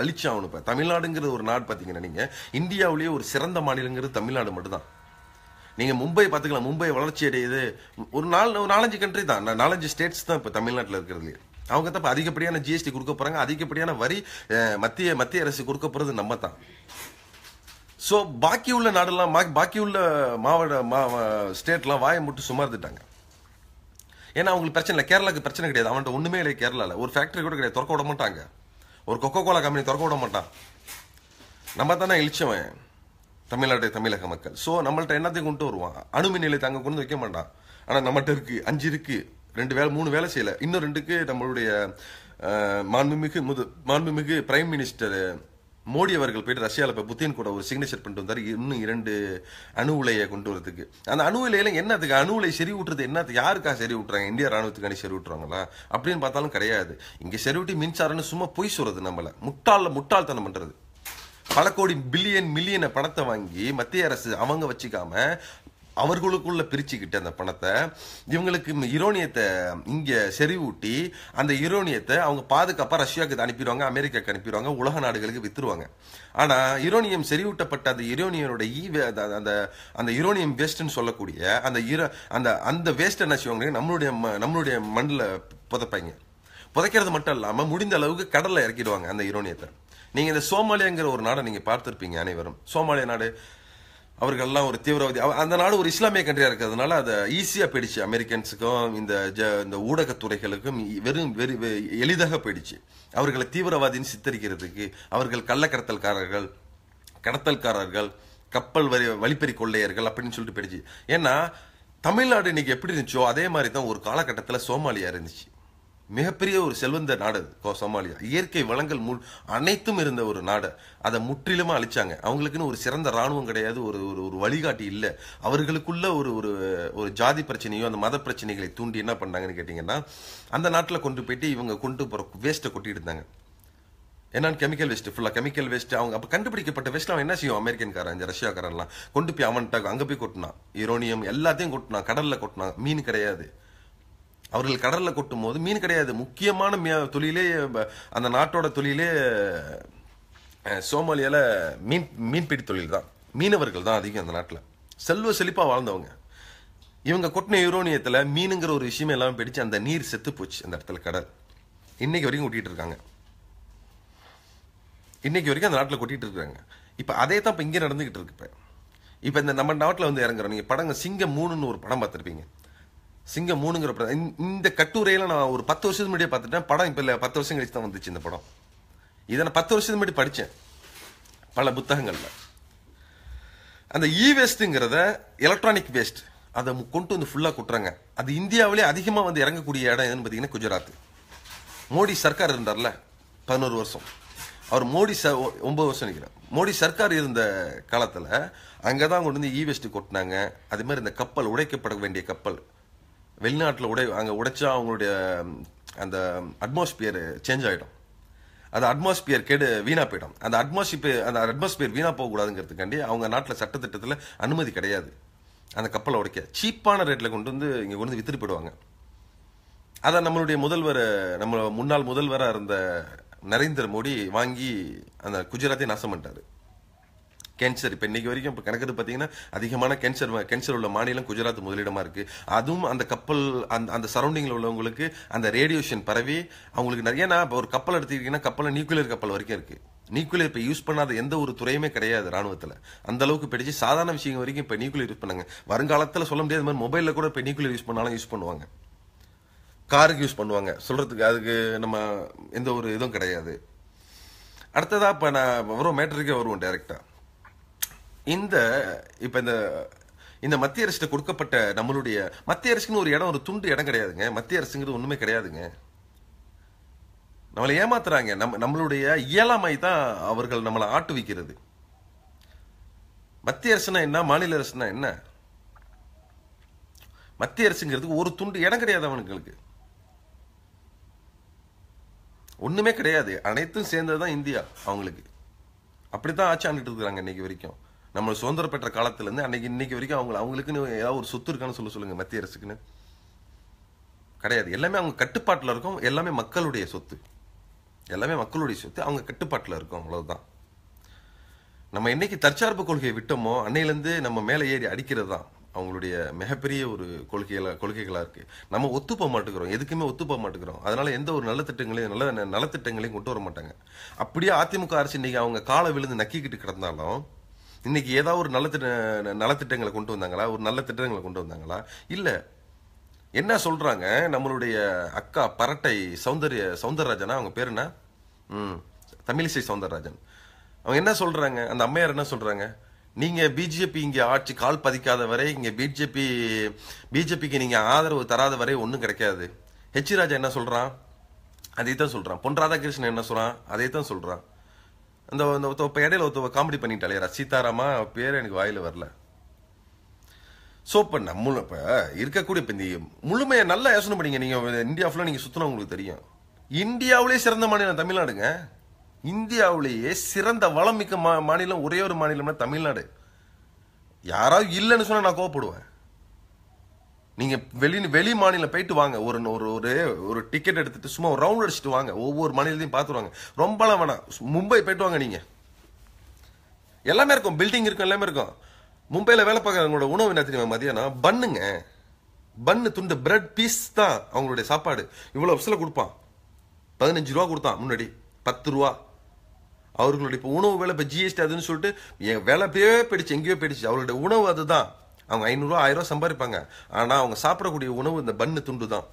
அழிச்சாகணும் இப்போ தமிழ்நாடுங்கிற ஒரு நாடு பார்த்தீங்கன்னா நீங்கள் இந்தியாவிலேயே ஒரு சிறந்த மாநிலங்கிறது தமிழ்நாடு மட்டும்தான் நீங்கள் மும்பை பார்த்துக்கலாம் மும்பை வளர்ச்சி அடையுது ஒரு நாள் ஒரு நாலஞ்சு கண்ட்ரி தான் நாலஞ்சு ஸ்டேட்ஸ் தான் இப்போ தமிழ்நாட்டில் இருக்கிறது அவங்க தான் இப்போ அதிகப்படியான ஜிஎஸ்டி கொடுக்க போகிறாங்க அதிகப்படியான வரி மத்திய மத்திய அரசு கொடுக்க போகிறது நம்ம தான் ஸோ பாக்கி உள்ள நாடெல்லாம் பாக்கி உள்ள மாவட்ட மா ஸ்டேட்லாம் வாயை முட்டு சும்மா இருந்துட்டாங்க ஏன்னா அவங்களுக்கு பிரச்சனை இல்லை கேரளாவுக்கு பிரச்சனை கிடையாது அவன்கிட்ட ஒன்றுமே இல்லை கேரளாவில் ஒரு ஃபேக்ட்ரி கூட கிடையாது திறக்க விட மாட்டாங்க ஒரு கொக்கோ கோலா கம்பெனி திறக்க விட மாட்டான் நம்ம தானே இழிச்சவன் தமிழ்நாட்டை தமிழக மக்கள் ஸோ நம்மள்ட்ட என்னத்தையும் கொண்டு வருவான் அணுமின் நிலையத்தை அங்கே கொண்டு வைக்க மாட்டான் ஆனால் நம்மகிட்ட இருக்கு அஞ்சு இருக்கு ரெண்டு வேலை மூணு வேலை செய்யலை இன்னும் ரெண்டுக்கு நம்மளுடைய மாண்புமிகு முது மாண்புமிகு பிரைம் மினிஸ்டர் மோடி அவர்கள் போயிட்டு ரஷ்யாவில் இப்போ புத்தின் கூட ஒரு சிக்னேச்சர் பண்ணிட்டு வந்தார் இன்னும் இரண்டு அணு உலையை கொண்டு வரதுக்கு அந்த அணு உலையில என்னத்துக்கு அணு உலை சரி விட்டுறது என்னத்துக்கு யாருக்கா சரி விட்டுறாங்க இந்திய ராணுவத்துக்காண்டி சரி விட்டுறாங்களா அப்படின்னு பார்த்தாலும் கிடையாது இங்கே சரி விட்டு மின்சாரம்னு சும்மா பொய் சொல்றது நம்மளை முட்டாளில் முட்டாள்தனம் பண்ணுறது பல கோடி பில்லியன் மில்லியனை பணத்தை வாங்கி மத்திய அரசு அவங்க வச்சுக்காம அவர்களுக்குள்ள பிரிச்சுக்கிட்டு அந்த பணத்தை இவங்களுக்கு ஈரோனியத்தை இங்கே செறிவூட்டி அந்த ஈரோனியத்தை அவங்க பாதுகாப்பாக ரஷ்யாவுக்கு அனுப்பிடுவாங்க அமெரிக்காவுக்கு அனுப்பிடுவாங்க உலக நாடுகளுக்கு வித்துருவாங்க ஆனால் ஈரோனியம் செறிவூட்டப்பட்ட அந்த ஈரோனியனோட ஈ அந்த அந்த ஈரோனியம் வேஸ்ட்டுன்னு சொல்லக்கூடிய அந்த அந்த அந்த வேஸ்ட் என்ன செய்வாங்க நம்மளுடைய நம்மளுடைய மண்ணில் புதைப்பாங்க புதைக்கிறது மட்டும் இல்லாமல் முடிந்த அளவுக்கு கடலில் இறக்கிடுவாங்க அந்த ஈரோனியத்தை நீங்கள் இந்த சோமாலியாங்கிற ஒரு நாடை நீங்கள் பார்த்துருப்பீங்க அனைவரும் சோமாலியா நாடு அவர்கள்லாம் ஒரு தீவிரவாதி அந்த நாடு ஒரு இஸ்லாமிய கண்ட்ரியா இருக்கிறதுனால அதை ஈஸியாக போயிடுச்சு அமெரிக்கன்ஸுக்கும் இந்த ஜ இந்த ஊடகத்துறைகளுக்கும் வெறும் வெறி எளிதாக போயிடுச்சு அவர்களை தீவிரவாதின்னு சித்தரிக்கிறதுக்கு அவர்கள் கள்ளக்கடத்தல்காரர்கள் கடத்தல்காரர்கள் கப்பல் வரி வழிப்பறி கொள்ளையர்கள் அப்படின்னு சொல்லிட்டு போயிடுச்சு ஏன்னா தமிழ்நாடு இன்னைக்கு எப்படி இருந்துச்சோ அதே மாதிரி தான் ஒரு காலகட்டத்தில் சோமாலியா இருந்துச்சு மிகப்பெரிய ஒரு செல்வந்த நாடு சோமாலியா இயற்கை வளங்கள் முழு அனைத்தும் இருந்த ஒரு நாடு அதை முற்றிலுமா அழிச்சாங்க அவங்களுக்குன்னு ஒரு சிறந்த இராணுவம் கிடையாது ஒரு ஒரு ஒரு வழிகாட்டி இல்லை அவர்களுக்குள்ள ஒரு ஒரு ஒரு ஜாதி பிரச்சனையோ அந்த மத பிரச்சனைகளை தூண்டி என்ன பண்ணாங்கன்னு கேட்டிங்கன்னா அந்த நாட்டில் கொண்டு போயிட்டு இவங்க கொண்டு போகிற வேஸ்ட்டை கொட்டிட்டு இருந்தாங்க என்னான்னு கெமிக்கல் வேஸ்ட் ஃபுல்லாக கெமிக்கல் வேஸ்ட் அவங்க அப்போ கண்டுபிடிக்கப்பட்ட வேஸ்ட் அவன் என்ன செய்வோம் அமெரிக்கன்காரன் இந்த ரஷ்யாக்காரன்லாம் கொண்டு போய் அவன்கிட்ட அங்கே போய் கொட்டினான் யூரோனியம் எல்லாத்தையும் கொட்டினான் கடலில் கொட்டினான் மீன் கிடையாது அவர்கள் கடலில் கொட்டும் போது மீன் கிடையாது முக்கியமான தொழிலே அந்த நாட்டோட தொழிலே சோமாலியால மீன் மீன்பிடி தொழில் தான் மீனவர்கள் தான் அதிகம் அந்த நாட்டில் செல்வ செழிப்பாக வாழ்ந்தவங்க இவங்க கொட்டின யூரோனியத்தில் மீனுங்கிற ஒரு விஷயம் எல்லாம் பிடிச்சு அந்த நீர் செத்து போச்சு அந்த இடத்துல கடல் இன்னைக்கு வரைக்கும் கொட்டிகிட்டு இருக்காங்க இன்னைக்கு வரைக்கும் அந்த நாட்டில் கொட்டிகிட்டு இருக்காங்க இப்போ அதே தான் இப்போ இங்கே நடந்துக்கிட்டு இருக்கு இப்போ இப்போ இந்த நம்ம நாட்டில் வந்து இறங்குறோம் நீங்கள் படங்க சிங்கம் மூணுன்னு ஒரு படம் பார்த்துருப்பீங்க சிங்கம் மூணுங்கிற படம் இந்த கட்டுரையில நான் ஒரு பத்து வருஷத்துக்கு முடிய பார்த்துட்டேன் படம் இப்போ இல்லை பத்து வருஷம் கழிச்சு தான் வந்துச்சு இந்த படம் இதை நான் பத்து வருஷத்துக்கு முன்னாடி படித்தேன் பல புத்தகங்களில் அந்த இ வேஸ்ட்டுங்கிறத எலக்ட்ரானிக் வேஸ்ட் அதை கொண்டு வந்து ஃபுல்லாக கொட்டுறாங்க அது இந்தியாவிலே அதிகமாக வந்து இறங்கக்கூடிய இடம் எதுன்னு பார்த்தீங்கன்னா குஜராத் மோடி சர்க்கார் இருந்தார்ல பதினோரு வருஷம் அவர் மோடி ச ஒம்பது வருஷம் நினைக்கிறேன் மோடி சர்க்கார் இருந்த காலத்தில் அங்கே தான் கொண்டு வந்து இ வேஸ்ட்டு கொட்டினாங்க அதே மாதிரி இந்த கப்பல் உடைக்கப்பட வேண்டிய கப்பல் வெளிநாட்டில் உடை அங்கே உடைச்சா அவங்களுடைய அந்த அட்மாஸ்பியர் சேஞ்ச் ஆகிடும் அந்த அட்மாஸ்பியர் கேடு வீணாக போயிடும் அந்த அட்மாஸ்பியர் அந்த அட்மாஸ்பியர் வீணாக போகக்கூடாதுங்கிறதுக்காண்டி அவங்க நாட்டில் சட்டத்திட்டத்தில் அனுமதி கிடையாது அந்த கப்பலை உடைக்க சீப்பான ரேட்டில் கொண்டு வந்து இங்கே கொண்டு வந்து வித்துட்டு போயிடுவாங்க அதை நம்மளுடைய முதல்வர் நம்ம முன்னாள் முதல்வராக இருந்த நரேந்திர மோடி வாங்கி அந்த குஜராத்தை நாசம் பண்ணிட்டாரு கேன்சர் இப்போ இன்றைக்கி வரைக்கும் இப்போ கணக்கு பார்த்தீங்கன்னா அதிகமான கேன்சர் கேன்சர் உள்ள மாநிலம் குஜராத் முதலிடமாக இருக்குது அதுவும் அந்த கப்பல் அந்த அந்த சரௌண்டிங்கில் உள்ளவங்களுக்கு அந்த ரேடியோஷன் பரவி அவங்களுக்கு நிறைய நான் இப்போ ஒரு கப்பல் எடுத்துக்கிட்டிங்கன்னா கப்பல் நியூக்ளியர் கப்பல் வரைக்கும் இருக்குது நியூக்ளியர் இப்போ யூஸ் பண்ணாத எந்த ஒரு துறையுமே கிடையாது ராணுவத்தில் அந்த அளவுக்கு பிடிச்சி சாதாரண விஷயங்கள் வரைக்கும் இப்போ நியூக்ளியர் யூஸ் பண்ணாங்க வருங்காலத்தில் சொல்ல முடியாத மாதிரி மொபைலில் கூட இப்போ நியூக்ளியர் யூஸ் பண்ணாலும் யூஸ் பண்ணுவாங்க காருக்கு யூஸ் பண்ணுவாங்க சொல்கிறதுக்கு அதுக்கு நம்ம எந்த ஒரு இதுவும் கிடையாது அடுத்ததாக இப்போ நான் வரும் மேட்டருக்கே வருவோம் டேரெக்டாக இந்த இப்போ இந்த இந்த மத்திய அரசு கொடுக்கப்பட்ட நம்மளுடைய மத்திய அரசுன்னு ஒரு இடம் ஒரு துண்டு இடம் கிடையாதுங்க மத்திய அரசுங்கிறது ஒன்றுமே கிடையாதுங்க நம்மளை ஏமாத்துறாங்க நம்ம நம்மளுடைய இயலாமை தான் அவர்கள் நம்மளை ஆட்டுவிக்கிறது மத்திய அரசுனா என்ன மாநில அரசுனா என்ன மத்திய அரசுங்கிறதுக்கு ஒரு துண்டு இடம் கிடையாது அவனுங்களுக்கு ஒன்றுமே கிடையாது அனைத்தும் சேர்ந்தது தான் இந்தியா அவங்களுக்கு அப்படி தான் ஆட்சி ஆண்டுட்டு இருக்கிறாங்க இன்னைக்கு வரைக்கும் நம்ம சுதந்திரம் பெற்ற காலத்துலேருந்து அன்னைக்கு இன்னைக்கு வரைக்கும் அவங்க அவங்களுக்குன்னு ஏதாவது ஒரு சொத்து இருக்கான்னு சொல்ல சொல்லுங்கள் மத்திய அரசுக்குன்னு கிடையாது எல்லாமே அவங்க கட்டுப்பாட்டில் இருக்கும் எல்லாமே மக்களுடைய சொத்து எல்லாமே மக்களுடைய சொத்து அவங்க கட்டுப்பாட்டில் இருக்கும் அவ்வளவுதான் நம்ம என்னைக்கு தற்சார்பு கொள்கையை விட்டோமோ அன்னையிலேருந்து நம்ம மேலே ஏறி அடிக்கிறது தான் அவங்களுடைய மிகப்பெரிய ஒரு கொள்கைகள கொள்கைகளாக இருக்குது நம்ம போக மாட்டேங்கிறோம் எதுக்குமே ஒத்துப்போக மாட்டேங்கிறோம் அதனால எந்த ஒரு நல்ல திட்டங்களையும் நல்ல நலத்திட்டங்களையும் கொண்டு வர மாட்டாங்க அப்படியே அதிமுக அரசு இன்றைக்கி அவங்க காலை விழுந்து நக்கிக்கிட்டு கிடந்தாலும் இன்னைக்கு ஏதாவது ஒரு நல்ல திட்ட நலத்திட்டங்களை கொண்டு வந்தாங்களா ஒரு நல்ல திட்டங்களை கொண்டு வந்தாங்களா இல்லை என்ன சொல்கிறாங்க நம்மளுடைய அக்கா பரட்டை சௌந்தரிய சௌந்தரராஜனா அவங்க பேர் என்ன ம் தமிழிசை சௌந்தரராஜன் அவங்க என்ன சொல்கிறாங்க அந்த அம்மையார் என்ன சொல்கிறாங்க நீங்கள் பிஜேபி இங்கே ஆட்சி கால் பதிக்காத வரை இங்கே பிஜேபி பிஜேபிக்கு நீங்கள் ஆதரவு தராத வரை ஒன்றும் கிடைக்காது ஹெச் ராஜா என்ன சொல்கிறான் அதை தான் சொல்கிறான் பொன் ராதாகிருஷ்ணன் என்ன சொல்கிறான் அதை தான் சொல்கிறான் அந்த ஒருத்தவ இப்போ இடையில ஒருத்தவ காமெடி பண்ணிட்டாலே ரசிதாராமா பேர் எனக்கு வாயில் வரல ஸோ இப்போ நம்மளும் இப்போ இருக்கக்கூடிய இப்போ இந்த முழுமையை நல்லா யோசனை பண்ணீங்க நீங்கள் இந்தியா ஃபுல்லாக நீங்கள் சுற்றினா உங்களுக்கு தெரியும் இந்தியாவிலேயே சிறந்த மாநிலம் தமிழ்நாடுங்க இந்தியாவிலேயே சிறந்த வளம் மிக்க மா மாநிலம் ஒரே ஒரு மாநிலம்னா தமிழ்நாடு யாராவது இல்லைன்னு சொன்னால் நான் கோவப்படுவேன் நீங்கள் வெளி வெளி மாநிலம் போயிட்டு வாங்க ஒரு ஒரு ஒரு ஒரு டிக்கெட் எடுத்துட்டு சும்மா ஒரு ரவுண்ட் அடிச்சுட்டு வாங்க ஒவ்வொரு மாநிலத்தையும் பார்த்துருவாங்க ரொம்பலாம் வேணாம் மும்பை போயிட்டு வாங்க நீங்கள் எல்லாமே இருக்கும் பில்டிங் இருக்கும் எல்லாமே இருக்கும் மும்பையில் வேலை பார்க்குறவங்களோட உணவு என்ன தெரியுமா மதியானம் பண்ணுங்க பண்ணு துண்டு பிரெட் பீஸ் தான் அவங்களுடைய சாப்பாடு இவ்வளோ விசில கொடுப்பான் பதினஞ்சு ரூபா கொடுத்தான் முன்னாடி பத்து ரூபா அவர்களுடைய இப்போ உணவு வேலை இப்போ ஜிஎஸ்டி அதுன்னு சொல்லிட்டு என் வேலை போயே போயிடுச்சு எங்கேயோ போயிடுச்சு அவருடைய உணவு அதுதான் அவங்க ஐநூறுரூவா ஆயிரம் சம்பாதிப்பாங்க ஆனால் அவங்க சாப்பிடக்கூடிய உணவு இந்த பன்னு துண்டு தான்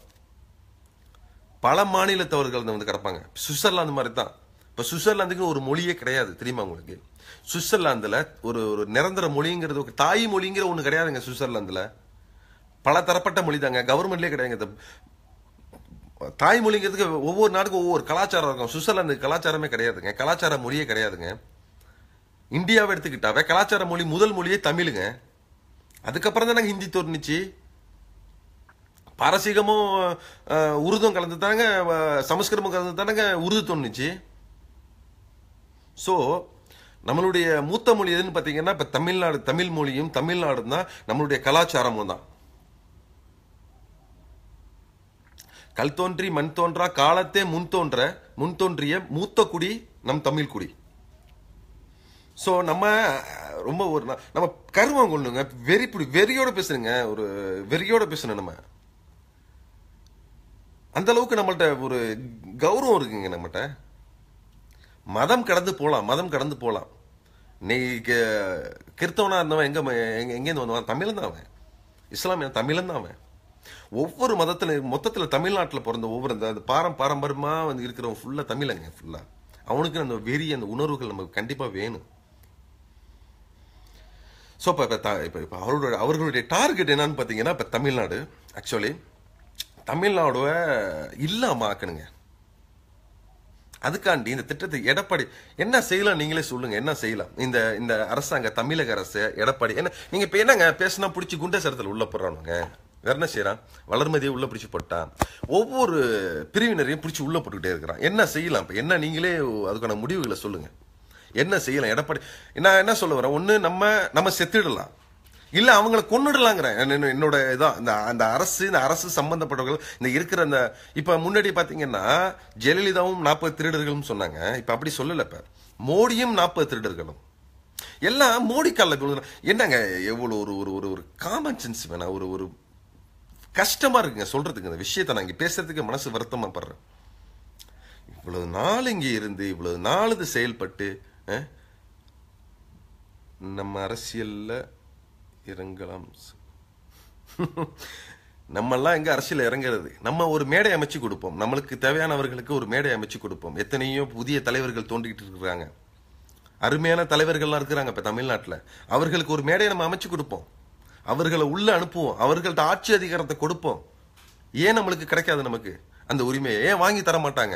பல மாநிலத்தவர்கள் வந்து கிடப்பாங்க சுவிட்சர்லாந்து மாதிரி தான் இப்போ சுவிட்சர்லாந்துக்கு ஒரு மொழியே கிடையாது தெரியுமா உங்களுக்கு சுவிட்சர்லாந்தில் ஒரு ஒரு நிரந்தர மொழிங்கிறது தாய் மொழிங்கிற ஒன்று கிடையாதுங்க சுவிட்சர்லாந்தில் பல தரப்பட்ட மொழி தாங்க கவர்மெண்ட்லேயே கிடையாதுங்க தாய்மொழிங்கிறதுக்கு ஒவ்வொரு நாட்டுக்கும் ஒவ்வொரு கலாச்சாரம் இருக்கும் சுவிட்சர்லாந்து கலாச்சாரமே கிடையாதுங்க கலாச்சார மொழியே கிடையாதுங்க இந்தியாவை எடுத்துக்கிட்டாவே கலாச்சார மொழி முதல் மொழியே தமிழுங்க அதுக்கப்புறம் தான் நாங்கள் ஹிந்தி தோணுச்சு பாரசீகமும் உருதும் கலந்து தானங்க சமஸ்கிருதமும் கலந்து தானங்க உருது தோணுச்சு ஸோ நம்மளுடைய மூத்த மொழி எதுன்னு பார்த்தீங்கன்னா இப்போ தமிழ்நாடு தமிழ் மொழியும் தமிழ்நாடும் தான் நம்மளுடைய கலாச்சாரமும் தான் கல் தோன்றி மண் தோன்றா காலத்தே முன் தோன்ற முன் தோன்றிய மூத்த குடி நம் தமிழ் குடி ஸோ நம்ம ரொம்ப ஒரு நம்ம கருவம் கொள்ளுங்க வெறி இப்படி வெறியோட பேசுறீங்க ஒரு வெறியோட பேசணும் நம்ம அந்த அளவுக்கு நம்மள்ட்ட ஒரு கௌரவம் இருக்குங்க நம்மகிட்ட மதம் கடந்து போகலாம் மதம் கடந்து போகலாம் இன்னைக்கு கிறித்தவனாக இருந்தவன் எங்கே எங்கேருந்து வந்தவன் தமிழன் தான் அவன் இஸ்லாமிய தமிழன் தான் அவன் ஒவ்வொரு மதத்தில் மொத்தத்தில் தமிழ்நாட்டில் பிறந்த ஒவ்வொரு இந்த பாரம் பாரம்பரியமாக வந்து இருக்கிறவன் ஃபுல்லாக தமிழங்க ஃபுல்லாக அவனுக்கு அந்த வெறி அந்த உணர்வுகள் நமக்கு கண்டிப்பாக வேணும் ஸோ இப்போ இப்போ இப்போ இப்போ அவருடைய அவர்களுடைய டார்கெட் என்னன்னு பார்த்தீங்கன்னா இப்போ தமிழ்நாடு ஆக்சுவலி தமிழ்நாடுவ இல்லாமல் ஆக்கணுங்க அதுக்காண்டி இந்த திட்டத்தை எடப்பாடி என்ன செய்யலாம் நீங்களே சொல்லுங்க என்ன செய்யலாம் இந்த இந்த அரசாங்க தமிழக அரசு எடப்பாடி என்ன நீங்க இப்ப என்னங்க பேசினா பிடிச்சி குண்டை சேரத்தில் உள்ள போடுறானுங்க வேற என்ன செய்யறான் வளர்மதியை உள்ள பிடிச்சி போட்டான் ஒவ்வொரு பிரிவினரையும் பிடிச்சி உள்ள போட்டுக்கிட்டே இருக்கிறான் என்ன செய்யலாம் இப்ப என்ன நீங்களே அதுக்கான முடிவுகளை சொல்லுங்க என்ன செய்யலாம் எடப்பாடி நான் என்ன சொல்ல வரேன் ஒன்று நம்ம நம்ம செத்துடலாம் இல்லை அவங்கள கொண்டுடலாங்கிறேன் என்னோட இதான் இந்த அந்த அரசு இந்த அரசு சம்பந்தப்பட்டவர்கள் இந்த இருக்கிற அந்த இப்போ முன்னாடி பார்த்தீங்கன்னா ஜெயலலிதாவும் நாற்பது திருடர்களும் சொன்னாங்க இப்போ அப்படி சொல்லலை இப்போ மோடியும் நாற்பது திருடர்களும் எல்லாம் மோடி காலில் என்னங்க எவ்வளோ ஒரு ஒரு ஒரு ஒரு காமன் சென்ஸ் வேணா ஒரு ஒரு கஷ்டமாக இருக்குங்க சொல்கிறதுக்கு இந்த விஷயத்தை நான் இங்கே பேசுறதுக்கு மனசு வருத்தமாக படுறேன் இவ்வளவு நாள் இங்கே இருந்து இவ்வளவு நாள் இது செயல்பட்டு நம்ம அரசியலில் இறங்கலாம் நம்மெல்லாம் எங்கே அரசியல் இறங்குறது நம்ம ஒரு மேடை அமைச்சு கொடுப்போம் நம்மளுக்கு தேவையானவர்களுக்கு ஒரு மேடை அமைச்சு கொடுப்போம் எத்தனையோ புதிய தலைவர்கள் தோண்டிக்கிட்டு இருக்கிறாங்க அருமையான தலைவர்கள்லாம் இருக்கிறாங்க இப்போ தமிழ்நாட்டில் அவர்களுக்கு ஒரு மேடையை நம்ம அமைச்சு கொடுப்போம் அவர்களை உள்ளே அனுப்புவோம் அவர்கள்ட்ட ஆட்சி அதிகாரத்தை கொடுப்போம் ஏன் நம்மளுக்கு கிடைக்காது நமக்கு அந்த உரிமையை ஏன் வாங்கி தர மாட்டாங்க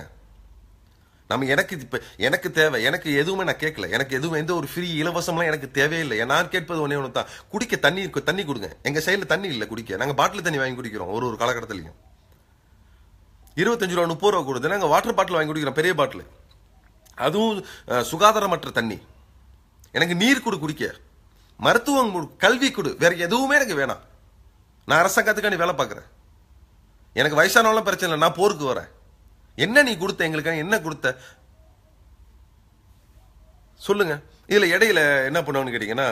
நம்ம எனக்கு இப்போ எனக்கு தேவை எனக்கு எதுவுமே நான் கேட்கல எனக்கு எதுவும் எந்த ஒரு ஃப்ரீ இலவசம்லாம் எனக்கு தேவையே இல்லை நான் கேட்பது ஒன்றே ஒன்று தான் குடிக்க தண்ணி தண்ணி கொடுங்க எங்கள் சைடில் தண்ணி இல்லை குடிக்க நாங்கள் பாட்டில் தண்ணி வாங்கி குடிக்கிறோம் ஒரு ஒரு காலகட்டத்துலையும் இருபத்தஞ்சு ரூபா முப்பது ரூபா கொடுத்து நாங்கள் வாட்டர் பாட்டில் வாங்கி குடிக்கிறோம் பெரிய பாட்டில் அதுவும் சுகாதாரமற்ற தண்ணி எனக்கு நீர் கொடு குடிக்க மருத்துவம் கல்வி கொடு வேற எதுவுமே எனக்கு வேணாம் நான் அரசாங்கத்துக்காண்டி வேலை பார்க்குறேன் எனக்கு வயசானவெல்லாம் பிரச்சனை இல்லை நான் போருக்கு வரேன் என்ன நீ கொடுத்த எங்களுக்கு என்ன கொடுத்த சொல்லுங்க இதுல இடையில என்ன பண்ணுவோம்னு கேட்டீங்கன்னா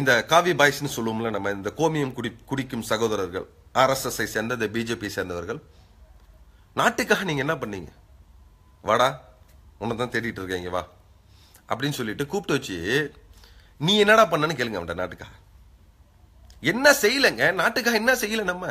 இந்த காவி பாய்ஸ்ன்னு சொல்லுவோம்ல நம்ம இந்த கோமியம் குடி குடிக்கும் சகோதரர்கள் ஆர்எஸ்எஸ்ஐ சேர்ந்த இந்த பிஜேபி சேர்ந்தவர்கள் நாட்டுக்காக நீங்கள் என்ன பண்ணீங்க வாடா உன்னை தான் தேடிட்டு இருக்கீங்க வா அப்படின்னு சொல்லிட்டு கூப்பிட்டு வச்சு நீ என்னடா பண்ணன்னு கேளுங்க அவன்கிட்ட நாட்டுக்காக என்ன செய்யலைங்க நாட்டுக்காக என்ன செய்யலை நம்ம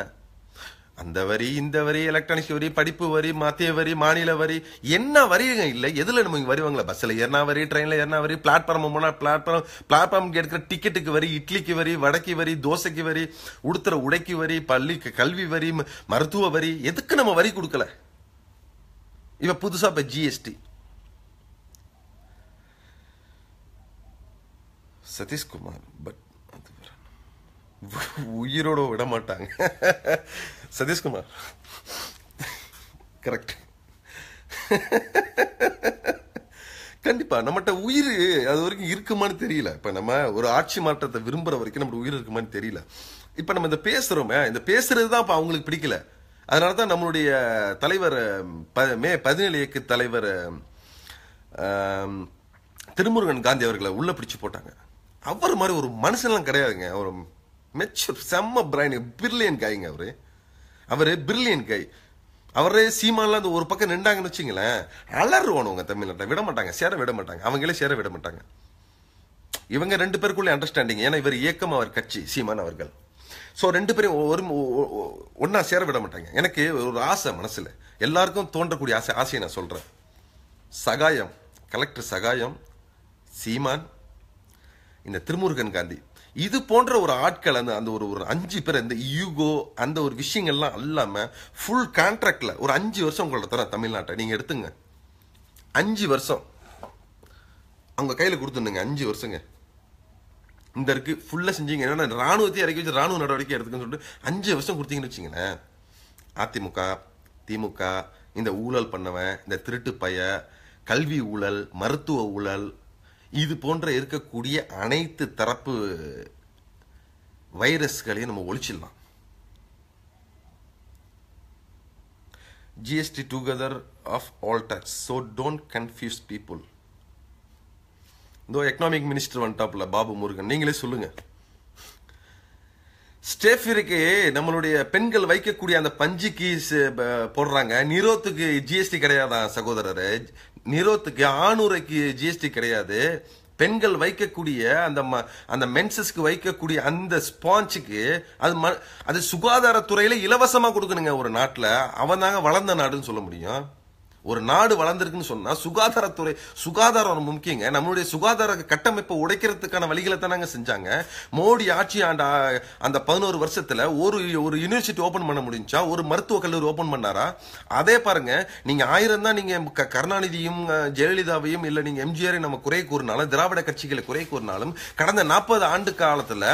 அந்த வரி இந்த வரி எலக்ட்ரானிக்ஸ் வரி படிப்பு வரி மத்திய வரி மாநில வரி என்ன வரிங்க இல்லை எதில் நமக்கு வருவாங்களா பஸ்ல பஸ்ஸில் வரி ட்ரெயினில் ஏறினா வரி பிளாட்ஃபார்ம் போனால் பிளாட்ஃபார்ம் பிளாட்ஃபார்ம் எடுக்கிற டிக்கெட்டுக்கு வரி இட்லிக்கு வரி வடக்கு வரி தோசைக்கு வரி உடுத்துற உடைக்கு வரி பள்ளி கல்வி வரி மருத்துவ வரி எதுக்கு நம்ம வரி கொடுக்கல இப்போ புதுசாக இப்போ ஜிஎஸ்டி சதீஷ்குமார் பட் அது உயிரோட விட மாட்டாங்க சதீஷ்குமார் கரெக்ட் கண்டிப்பா நம்மகிட்ட உயிர் அது வரைக்கும் இருக்குமான்னு தெரியல இப்ப நம்ம ஒரு ஆட்சி மாற்றத்தை விரும்புற வரைக்கும் நம்மளோட உயிர் இருக்குமான்னு தெரியல இப்ப நம்ம இந்த பேசுறோமே இந்த பேசுறது தான் இப்ப அவங்களுக்கு பிடிக்கல அதனால தான் நம்மளுடைய தலைவர் மே பதினேழு இயக்கு தலைவர் திருமுருகன் காந்தி அவர்களை உள்ள பிடிச்சு போட்டாங்க அவர் மாதிரி ஒரு மனுஷன்லாம் கிடையாதுங்க அவர் மெச்சூர் செம்ம பிரைனு பிரில்லியன் காய்ங்க அவரு அவர் பிரில்லியன் கை அவரே சீமான்லாம் அந்த ஒரு பக்கம் நின்றாங்கன்னு வச்சுங்களேன் அலறுவானு உங்க தமிழ்நாட்டை விட மாட்டாங்க சேர விட மாட்டாங்க அவங்களே சேர விட மாட்டாங்க இவங்க ரெண்டு பேருக்குள்ளே அண்டர்ஸ்டாண்டிங் ஏன்னா இவர் இயக்கம் அவர் கட்சி சீமான் அவர்கள் ஸோ ரெண்டு பேரும் ஒரு ஒன்றா சேர விட மாட்டாங்க எனக்கு ஒரு ஆசை மனசில் எல்லாருக்கும் தோன்றக்கூடிய ஆசை ஆசையை நான் சொல்கிறேன் சகாயம் கலெக்டர் சகாயம் சீமான் இந்த திருமுருகன் காந்தி இது போன்ற ஒரு ஆட்கள் அந்த அந்த ஒரு ஒரு அஞ்சு பேர் அந்த யூகோ அந்த ஒரு விஷயங்கள்லாம் இல்லாமல் ஃபுல் கான்ட்ராக்டில் ஒரு அஞ்சு வருஷம் உங்களோட தர தமிழ்நாட்டை நீங்கள் எடுத்துங்க அஞ்சு வருஷம் அவங்க கையில் கொடுத்துருந்துங்க அஞ்சு வருஷங்க இந்த இருக்கு ஃபுல்லாக செஞ்சீங்க என்னென்னா ராணுவத்தையும் இறக்கி வச்சு ராணுவ நடவடிக்கை எடுத்துக்கன்னு சொல்லிட்டு அஞ்சு வருஷம் கொடுத்தீங்கன்னு வச்சிங்களேன் அதிமுக திமுக இந்த ஊழல் பண்ணவன் இந்த திருட்டு பைய கல்வி ஊழல் மருத்துவ ஊழல் இது போன்ற இருக்கக்கூடிய அனைத்து தரப்பு வைரஸ்களையும் நம்ம ஒழிச்சிடலாம் GST together of all tax so don't confuse people இந்த எக்கனாமிக் மினிஸ்டர் வந்துட்டாப்ல பாபு முருகன் நீங்களே சொல்லுங்க ஸ்டேஃபிற்கு நம்மளுடைய பெண்கள் வைக்கக்கூடிய அந்த பஞ்சு கீஸ் போடுறாங்க நிரோத்துக்கு ஜிஎஸ்டி கிடையாதான் சகோதரர் நிறுவத்துக்கு ஆணுரைக்கு ஜிஎஸ்டி கிடையாது பெண்கள் வைக்கக்கூடிய அந்த அந்த மென்சஸ்க்கு வைக்கக்கூடிய அந்த ஸ்பாஞ்சுக்கு அது ம அது சுகாதாரத்துறையில் இலவசமாக கொடுக்கணுங்க ஒரு நாட்டில் அவன் தாங்க வளர்ந்த நாடுன்னு சொல்ல முடியும் ஒரு நாடு வளர்ந்துருக்குன்னு சொன்னா சுகாதாரத்துறை சுகாதாரம் ரொம்ப முக்கியங்க நம்மளுடைய சுகாதார கட்டமைப்பை உடைக்கிறதுக்கான வழிகளை தானாங்க செஞ்சாங்க மோடி ஆட்சி ஆண்ட அந்த பதினோரு வருஷத்துல ஒரு ஒரு யூனிவர்சிட்டி ஓபன் பண்ண முடிஞ்சா ஒரு மருத்துவக் கல்லூரி ஓபன் பண்ணாரா அதே பாருங்க நீங்க ஆயிரம் தான் நீங்க கருணாநிதியும் ஜெயலலிதாவையும் இல்ல நீங்க எம்ஜிஆரையும் நம்ம குறை கூறினாலும் திராவிட கட்சிகளை குறை கூறினாலும் கடந்த நாற்பது ஆண்டு காலத்துல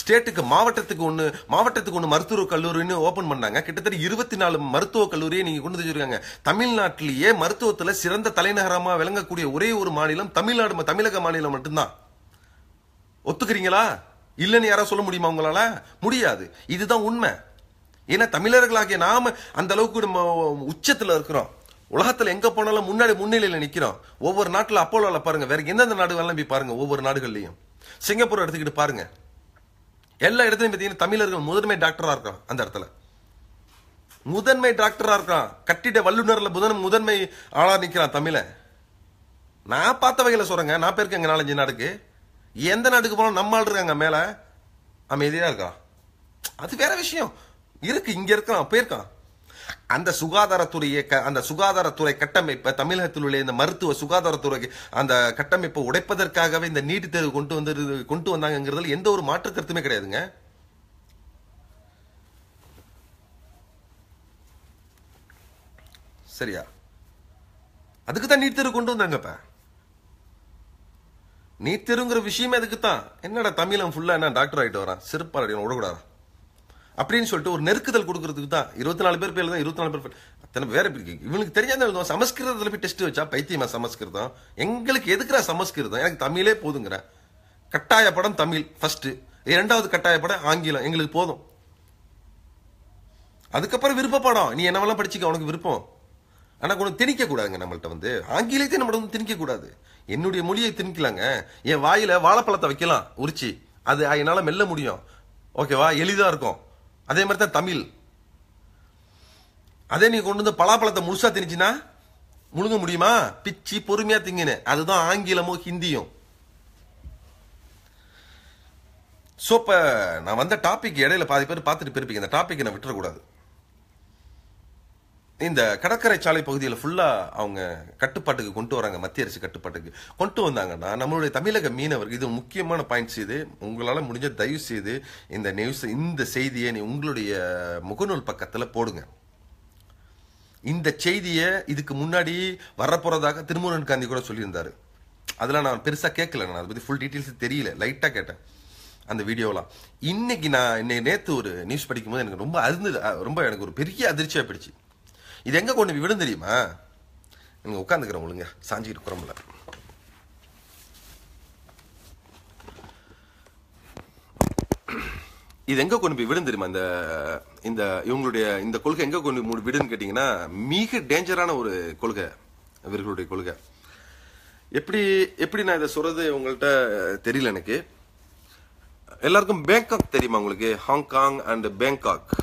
ஸ்டேட்டுக்கு மாவட்டத்துக்கு ஒன்று மாவட்டத்துக்கு ஒன்று மருத்துவக் கல்லூரின்னு ஓபன் பண்ணாங்க கிட்டத்தட்ட இருபத்தி நாலு மருத்துவக் கல்லூரியை நீங்க கொண்டு வச்சிருக்காங்க தமிழ்நாட்டில் உலகத்திலேயே மருத்துவத்தில் சிறந்த தலைநகரமாக விளங்கக்கூடிய ஒரே ஒரு மாநிலம் தமிழ்நாடு தமிழக மாநிலம் மட்டும்தான் ஒத்துக்கிறீங்களா இல்லைன்னு யாரா சொல்ல முடியுமா உங்களால முடியாது இதுதான் உண்மை ஏன்னா தமிழர்களாகிய நாம அந்த அளவுக்கு நம்ம உச்சத்துல இருக்கிறோம் உலகத்துல எங்க போனாலும் முன்னாடி முன்னிலையில நிற்கிறோம் ஒவ்வொரு நாட்டுல அப்போல பாருங்க வேற எந்தெந்த நாடுகள்லாம் போய் பாருங்க ஒவ்வொரு நாடுகள்லயும் சிங்கப்பூர் எடுத்துக்கிட்டு பாருங்க எல்லா இடத்துலையும் பார்த்தீங்கன்னா தமிழர்கள் முதன்மை டாக்டரா இருக்கிறோம் அந்த இடத்துல முதன்மை டாக்டரா இருக்கான் கட்டிட வல்லுநர்ல புதன் முதன்மை ஆளா நிக்கிறான் தமிழ நான் பார்த்த வகையில சொல்றேங்க நான் பேருக்கேன் எங்க நாலஞ்சு நாடுக்கு எந்த நாட்டுக்கு போனாலும் நம்ம ஆள் இருக்காங்க மேல அமைதியா இருக்கான் அது வேற விஷயம் இருக்கு இங்க இருக்கான் போயிருக்கான் அந்த சுகாதாரத்துறையை அந்த சுகாதாரத்துறை கட்டமைப்பை தமிழகத்தில் உள்ள இந்த மருத்துவ சுகாதாரத்துறைக்கு அந்த கட்டமைப்பை உடைப்பதற்காகவே இந்த நீட்டு தேர்வு கொண்டு வந்து கொண்டு வந்தாங்கிறதுல எந்த ஒரு மாற்று கருத்துமே கிடையாதுங்க சரியா அதுக்கு தான் நீட் தேர்வு கொண்டு வந்தாங்க இப்போ நீட் தேர்வுங்கிற விஷயமே அதுக்கு தான் என்னடா தமிழன் ஃபுல்லாக என்ன டாக்டர் ஆகிட்டு வரான் சிறப்பாக அடிக்கணும் விடக்கூடாது அப்படின்னு சொல்லிட்டு ஒரு நெருக்குதல் கொடுக்கறதுக்கு தான் இருபத்தி நாலு பேர் பேர் தான் இருபத்தி நாலு பேர் அத்தனை வேற இவனுக்கு தெரியாத எழுதுவோம் சமஸ்கிருதத்தில் போய் டெஸ்ட் வச்சா பைத்தியமா சமஸ்கிருதம் எங்களுக்கு எதுக்குற சமஸ்கிருதம் எனக்கு தமிழே போதுங்கிற கட்டாய படம் தமிழ் ஃபர்ஸ்ட் இரண்டாவது கட்டாய படம் ஆங்கிலம் எங்களுக்கு போதும் அதுக்கப்புறம் விருப்ப படம் நீ என்னவெல்லாம் படிச்சுக்க உனக்கு விருப்பம் ஆனால் கூட திணிக்கக்கூடாதுங்க நம்மள்ட்ட வந்து ஆங்கிலத்தை நம்மகிட்ட வந்து திணிக்கக்கூடாது என்னுடைய மொழியை திணிக்கலாங்க என் வாயில் வாழைப்பழத்தை வைக்கலாம் உரிச்சி அது என்னால் மெல்ல முடியும் ஓகேவா எளிதாக இருக்கும் அதே மாதிரி தான் தமிழ் அதே நீங்கள் கொண்டு வந்து பலாப்பழத்தை முழுசாக திணிச்சின்னா முழுங்க முடியுமா பிச்சு பொறுமையாக திங்கினு அதுதான் ஆங்கிலமும் ஹிந்தியும் ஸோ இப்போ நான் வந்த டாபிக் இடையில பாதி பேர் பார்த்துட்டு போயிருப்பீங்க இந்த டாபிக் நான் விட்டுறக்கூடாது இந்த கடற்கரை சாலை பகுதியில் ஃபுல்லாக அவங்க கட்டுப்பாட்டுக்கு கொண்டு வராங்க மத்திய அரசு கட்டுப்பாட்டுக்கு கொண்டு வந்தாங்கன்னா நம்மளுடைய தமிழக மீனவர்கள் இது முக்கியமான பாயிண்ட்ஸ் இது உங்களால் முடிஞ்ச தயவு செய்து இந்த நியூஸ் இந்த செய்தியை நீ உங்களுடைய முகநூல் பக்கத்தில் போடுங்க இந்த செய்தியை இதுக்கு முன்னாடி வரப்போகிறதாக திருமூரன் காந்தி கூட சொல்லியிருந்தார் அதெல்லாம் நான் பெருசாக கேட்கல நான் அதை பற்றி ஃபுல் டீட்டெயில்ஸ் தெரியல லைட்டாக கேட்டேன் அந்த வீடியோலாம் இன்னைக்கு நான் இன்னைக்கு நேற்று ஒரு நியூஸ் படிக்கும்போது எனக்கு ரொம்ப அருந்து ரொம்ப எனக்கு ஒரு பெரிய அதிர்ச்சியாக போயிடுச்சு இது எங்கே கொண்டு விடும் தெரியுமா நீங்கள் உட்காந்துக்கிறோம் ஒழுங்க சாஞ்சிக்கிட்டு குரம்பில் இது எங்கே கொண்டு போய் விடும் தெரியுமா இந்த இந்த இவங்களுடைய இந்த கொள்கை எங்கே கொண்டு போய் விடுன்னு கேட்டிங்கன்னா மிக டேஞ்சரான ஒரு கொள்கை இவர்களுடைய கொள்கை எப்படி எப்படி நான் இதை சொல்கிறது உங்கள்கிட்ட தெரியல எனக்கு எல்லாருக்கும் பேங்காக் தெரியுமா உங்களுக்கு ஹாங்காங் அண்ட் பேங்காக்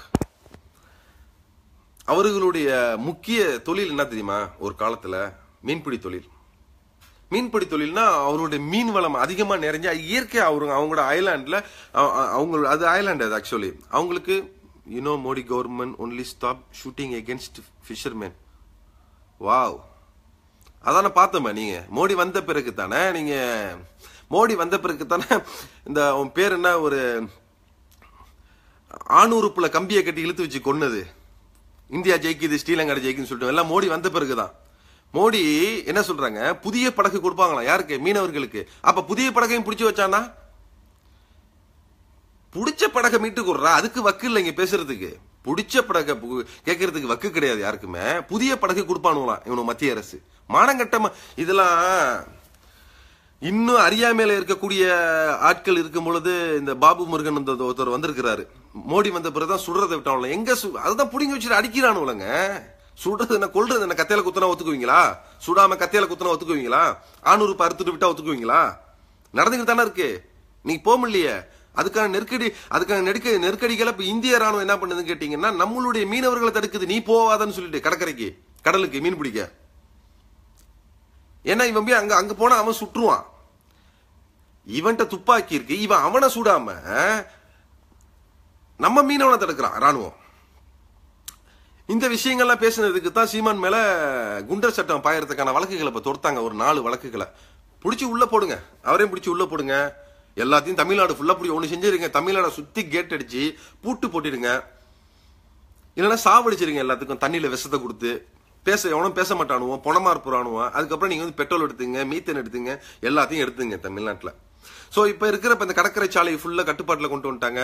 அவர்களுடைய முக்கிய தொழில் என்ன தெரியுமா ஒரு காலத்தில் மீன்பிடி தொழில் மீன்பிடி தொழில்னா அவருடைய மீன் வளம் அதிகமாக நிறைஞ்சு இயற்கை அவங்க அவங்களோட அயர்லாண்டில் அவங்க அது ஐலாண்ட் அது ஆக்சுவலி அவங்களுக்கு you know Modi government only stop shooting against fisherman wow அதானே பார்த்தோமே நீங்க மோடி வந்த பிறகு தானே நீங்க மோடி வந்த பிறகு தானே இந்த உன் பேர் என்ன ஒரு ஆணூறுப்புல கம்பியை கட்டி இழுத்து வச்சு கொன்னது இந்தியா ஜெயிக்குது ஸ்ரீலங்கா ஜெயிக்குன்னு சொல்லிட்டு எல்லாம் மோடி வந்த பிறகுதான் மோடி என்ன சொல்றாங்க புதிய படகு கொடுப்பாங்களா யாருக்கு மீனவர்களுக்கு அப்ப புதிய படகையும் பிடிச்சி வச்சானா பிடிச்ச படகை மீட்டு கொடுறா அதுக்கு வக்கு இல்லைங்க பேசுறதுக்கு பிடிச்ச படகை கேட்கறதுக்கு வக்கு கிடையாது யாருக்குமே புதிய படகு கொடுப்பானுங்களா இவனு மத்திய அரசு மானங்கட்டமா இதெல்லாம் இன்னும் அறியாமையில இருக்கக்கூடிய ஆட்கள் இருக்கும் பொழுது இந்த பாபு முருகன் ஒருத்தர் வந்திருக்கிறாரு மோடி வந்த பிறகுதான் சுடுறதை விட்டாங்கள எங்க அதான் புடிங்க வச்சுட்டு அடிக்கிறானுலங்க சுடுறது என்ன கொள்றது என்ன கத்தையில குத்தனா ஒத்துக்குவீங்களா சுடாம கத்தையில குத்தனா ஒத்துக்குவீங்களா ஆணூறு பருத்துட்டு விட்டா ஒத்துக்குவீங்களா நடந்துகிட்டு தானே இருக்கு நீ போக முடியலையே அதுக்கான நெருக்கடி அதுக்கான நெருக்க நெருக்கடிகளை இப்ப இந்திய ராணுவம் என்ன பண்ணுதுன்னு கேட்டீங்கன்னா நம்மளுடைய மீனவர்களை தடுக்குது நீ போவாதன்னு சொல்லிட்டு கடற்கரைக்கு கடலுக்கு மீன் பிடிக்க ஏன்னா இவன் போய் அங்க அங்க போனா அவன் சுற்றுவான் இவன்கிட்ட துப்பாக்கி இருக்கு இவன் அவனை சுடாம நம்ம மீனவனை தடுக்கிறான் ராணுவம் இந்த விஷயங்கள்லாம் பேசினதுக்கு தான் சீமான் மேல குண்டர் சட்டம் பாயறதுக்கான வழக்குகளை இப்போ தொடுத்தாங்க ஒரு நாலு வழக்குகளை பிடிச்சி உள்ள போடுங்க அவரையும் பிடிச்சி உள்ள போடுங்க எல்லாத்தையும் தமிழ்நாடு ஃபுல்லாக பிடிச்சி ஒன்று செஞ்சிருங்க தமிழ்நாடை சுற்றி கேட் அடிச்சு பூட்டு போட்டிடுங்க இல்லைன்னா சாவடிச்சிருங்க எல்லாத்துக்கும் தண்ணியில் விஷத்தை கொடுத்து பேச எவனும் பேச மாட்டானுவோம் பணமாக இருப்புறானுவோம் அதுக்கப்புறம் நீங்கள் வந்து பெட்ரோல் எடுத்துங்க மீத்தன் எடுத்துங்க எல்லாத்தையும் எடுத்துங்க தமிழ்நாட்டில் ஸோ இப்போ இருக்கிற இப்போ இந்த கடற்கரை சாலை ஃபுல்லாக கட்டுப்பாட்டில் கொண்டு வந்துட்டாங்க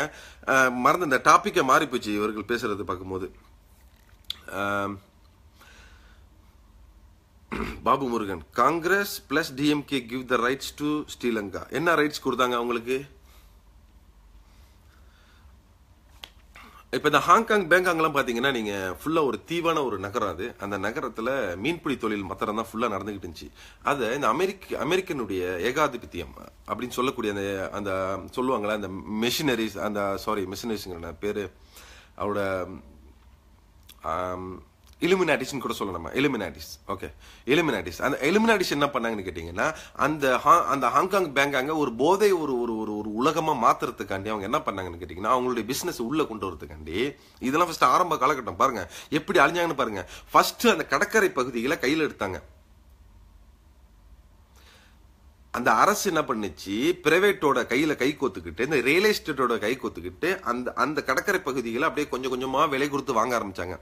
மறந்து இந்த டாப்பிக்கை மாறி போச்சு இவர்கள் பேசுறது பார்க்கும்போது Babu Murugan Congress plus DMK give the rights to Sri Lanka என்ன ரைட்ஸ் கொடுத்தாங்க அவங்களுக்கு இப்போ இந்த ஹாங்காங் பேங்காங்லாம் பார்த்தீங்கன்னா நீங்கள் ஃபுல்லாக ஒரு தீவான ஒரு நகரம் அது அந்த நகரத்தில் மீன்பிடி தொழில் மத்திரம் தான் ஃபுல்லாக நடந்துகிட்டு இருந்துச்சு அதை இந்த அமெரிக்க அமெரிக்கனுடைய ஏகாதிபத்தியம் அப்படின்னு சொல்லக்கூடிய அந்த அந்த சொல்லுவாங்களே அந்த மிஷினரிஸ் அந்த சாரி மிஷினரிஸுங்கிற பேர் அவரோட இலுமினாட்டிஸ்னு கூட சொல்லலாம் நம்ம எலுமினாட்டிஸ் ஓகே எலுமினாட்டிஸ் அந்த எலுமினாட்டிஸ் என்ன பண்ணாங்கன்னு கேட்டிங்கன்னா அந்த அந்த ஹாங்காங் பேங்காங்க ஒரு போதை ஒரு ஒரு ஒரு ஒரு உலகமாக மாற்றுறதுக்காண்டி அவங்க என்ன பண்ணாங்கன்னு கேட்டிங்கன்னா அவங்களுடைய பிஸ்னஸ் உள்ளே கொண்டு வரதுக்காண்டி இதெல்லாம் ஃபஸ்ட்டு ஆரம்ப காலகட்டம் பாருங்கள் எப்படி அழிஞ்சாங்கன்னு பாருங்கள் ஃபஸ்ட்டு அந்த கடற்கரை பகுதிகளை கையில் எடுத்தாங்க அந்த அரசு என்ன பண்ணுச்சு பிரைவேட்டோட கையில் கை கோத்துக்கிட்டு இந்த ரியல் எஸ்டேட்டோட கை கோத்துக்கிட்டு அந்த அந்த கடற்கரை பகுதிகளை அப்படியே கொஞ்சம் கொஞ்சமாக விலை கொடுத்து வாங்க ஆரம்பித்தாங்க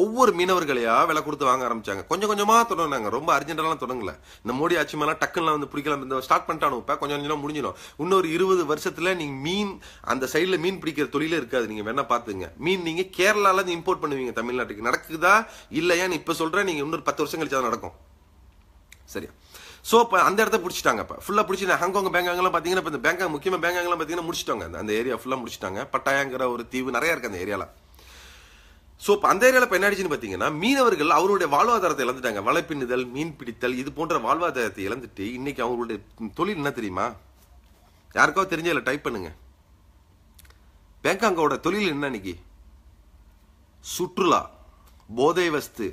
ஒவ்வொரு மீனவர்களையா விலை கொடுத்து வாங்க ஆரம்பிச்சாங்க கொஞ்சம் கொஞ்சமா தொடங்கினாங்க ரொம்ப அர்ஜென்டெல்லாம் தொடங்கல இந்த மோடி ஆட்சி மேலாம் டக்குன்னு வந்து பிடிக்கலாம் இந்த ஸ்டார்ட் பண்ணிட்டானு இப்போ கொஞ்சம் கொஞ்சம் முடிஞ்சிடும் இன்னொரு இருபது வருஷத்துல நீங்க மீன் அந்த சைடில் மீன் பிடிக்கிற தொழிலே இருக்காது நீங்க வேணா பாத்துங்க மீன் நீங்க கேரளால இருந்து இம்போர்ட் பண்ணுவீங்க தமிழ்நாட்டுக்கு நடக்குதா இல்லையான்னு இப்ப சொல்றேன் நீங்க இன்னொரு பத்து வருஷம் கழிச்சா நடக்கும் சரியா ஸோ இப்போ அந்த இடத்த பிடிச்சிட்டாங்க இப்போ ஃபுல்லாக பிடிச்சி ஹாங்காங் பேங்காங்லாம் பார்த்தீங்கன்னா இப்போ இந்த பேங்காங் முக்கியமாக பேங்காங்லாம் பார்த்தீங்கன்னா முடிச்சிட்டாங்க அந்த ஏரியா ஃபுல்லாக முடிச்சிட்டாங்க பட்டாயாங்கிற ஒரு தீவு நிறையா இருக்குது அந்த ஏரியாவில் ஸோ இப்போ அந்த ஏரியாவில் இப்போ என்ன ஆச்சுன்னு பார்த்தீங்கன்னா மீனவர்கள் அவருடைய வாழ்வாதாரத்தை இழந்துட்டாங்க வலைப்பின்னுதல் மீன் பிடித்தல் இது போன்ற வாழ்வாதாரத்தை இழந்துட்டு இன்னைக்கு அவங்களுடைய தொழில் என்ன தெரியுமா யாருக்காவது தெரிஞ்ச டைப் பண்ணுங்க பேங்காங்கோட தொழில் என்ன இன்னைக்கு சுற்றுலா போதை வஸ்து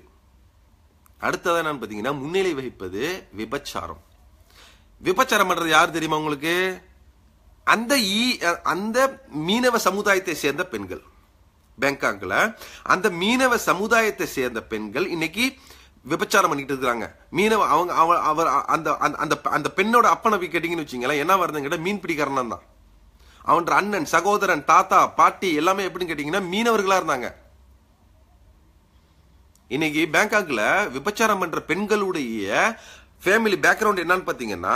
அடுத்ததான் என்னன்னு பார்த்தீங்கன்னா முன்னிலை வகிப்பது விபச்சாரம் விபச்சாரம் பண்றது யார் தெரியுமா உங்களுக்கு அந்த ஈ அந்த மீனவ சமுதாயத்தை சேர்ந்த பெண்கள் பேங்காங்கில் அந்த மீனவ சமுதாயத்தை சேர்ந்த பெண்கள் இன்னைக்கு விபச்சாரம் பண்ணிட்டு இருக்கிறாங்க மீனவ அவங்க அவர் அந்த அந்த அந்த பெண்ணோட அப்பனை போய் கேட்டீங்கன்னு வச்சுங்களேன் என்ன வருதுன்னு மீன் பிடிக்கிறனா தான் அவன் அண்ணன் சகோதரன் தாத்தா பாட்டி எல்லாமே எப்படின்னு கேட்டீங்கன்னா மீனவர்களா இருந்தாங்க இன்னைக்கு பேங்காக்ல விபச்சாரம் பண்ற பெண்களுடைய ஃபேமிலி பேக்ரவுண்ட் என்னன்னு பாத்தீங்கன்னா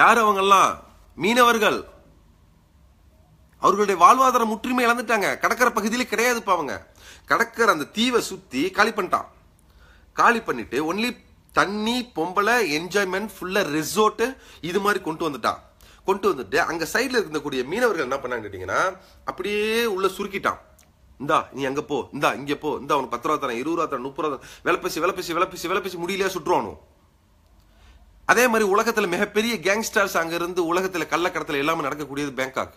யார் அவங்கெல்லாம் மீனவர்கள் அவர்களுடைய வாழ்வாதாரம் முற்றுமை இழந்துட்டாங்க கடற்கரை பகுதியிலே கிடையாது அவங்க கடற்கரை அந்த தீவை சுற்றி காலி பண்ணிட்டான் காலி பண்ணிட்டு ஒன்லி தண்ணி பொம்பளை என்ஜாய்மெண்ட் ஃபுல்லாக ரிசோர்ட்டு இது மாதிரி கொண்டு வந்துட்டான் கொண்டு வந்துட்டு அங்கே சைடில் இருக்கக்கூடிய மீனவர்கள் என்ன பண்ணாங்க கேட்டிங்கன்னா அப்படியே உள்ளே சுருக்கிட்டான் இந்தா நீ அங்கே போ இந்தா இங்கே போ இந்தா அவனுக்கு பத்து ரூபா தரம் இருபது ரூபா தரம் முப்பது ரூபா தரேன் விலை பேசி விலை பேசி விலை முடியலையா சுற்றுவானும் அதே மாதிரி உலகத்தில் மிகப்பெரிய கேங்ஸ்டர்ஸ் அங்கேருந்து உலகத்தில் கள்ளக்கடத்தில் எல்லாமே நடக்கக்கூடியது பேங்காக்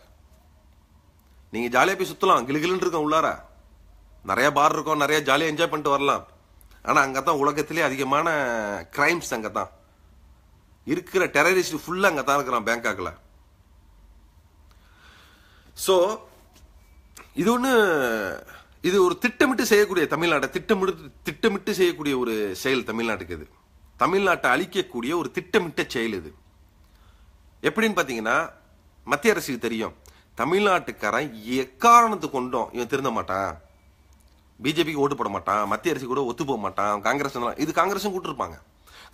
நீங்கள் ஜாலியாக போய் சுற்றலாம் கிளுகிலுன்னு இருக்கோம் உள்ளார நிறையா பார் இருக்கும் நிறையா ஜாலியாக என்ஜாய் பண்ணிட்டு வரலாம் ஆனால் அங்கே தான் உலகத்திலே அதிகமான கிரைம்ஸ் அங்கே தான் இருக்கிற டெரரிஸ்ட் ஃபுல்லாக அங்கே தான் இருக்கிறான் பேங்காக்கில் ஸோ இது ஒன்று இது ஒரு திட்டமிட்டு செய்யக்கூடிய தமிழ்நாட்டை திட்டமிட்டு திட்டமிட்டு செய்யக்கூடிய ஒரு செயல் தமிழ்நாட்டுக்கு இது தமிழ்நாட்டை அழிக்கக்கூடிய ஒரு திட்டமிட்ட செயல் இது எப்படின்னு பார்த்தீங்கன்னா மத்திய அரசுக்கு தெரியும் தமிழ்நாட்டுக்காரன் எக்காரணத்து கொண்டும் இவன் திருந்த மாட்டான் பிஜேபிக்கு ஓட்டு போட மாட்டான் மத்திய அரசு கூட ஒத்து போக மாட்டான் காங்கிரஸ் இது காங்கிரஸும் கூட்டிருப்பாங்க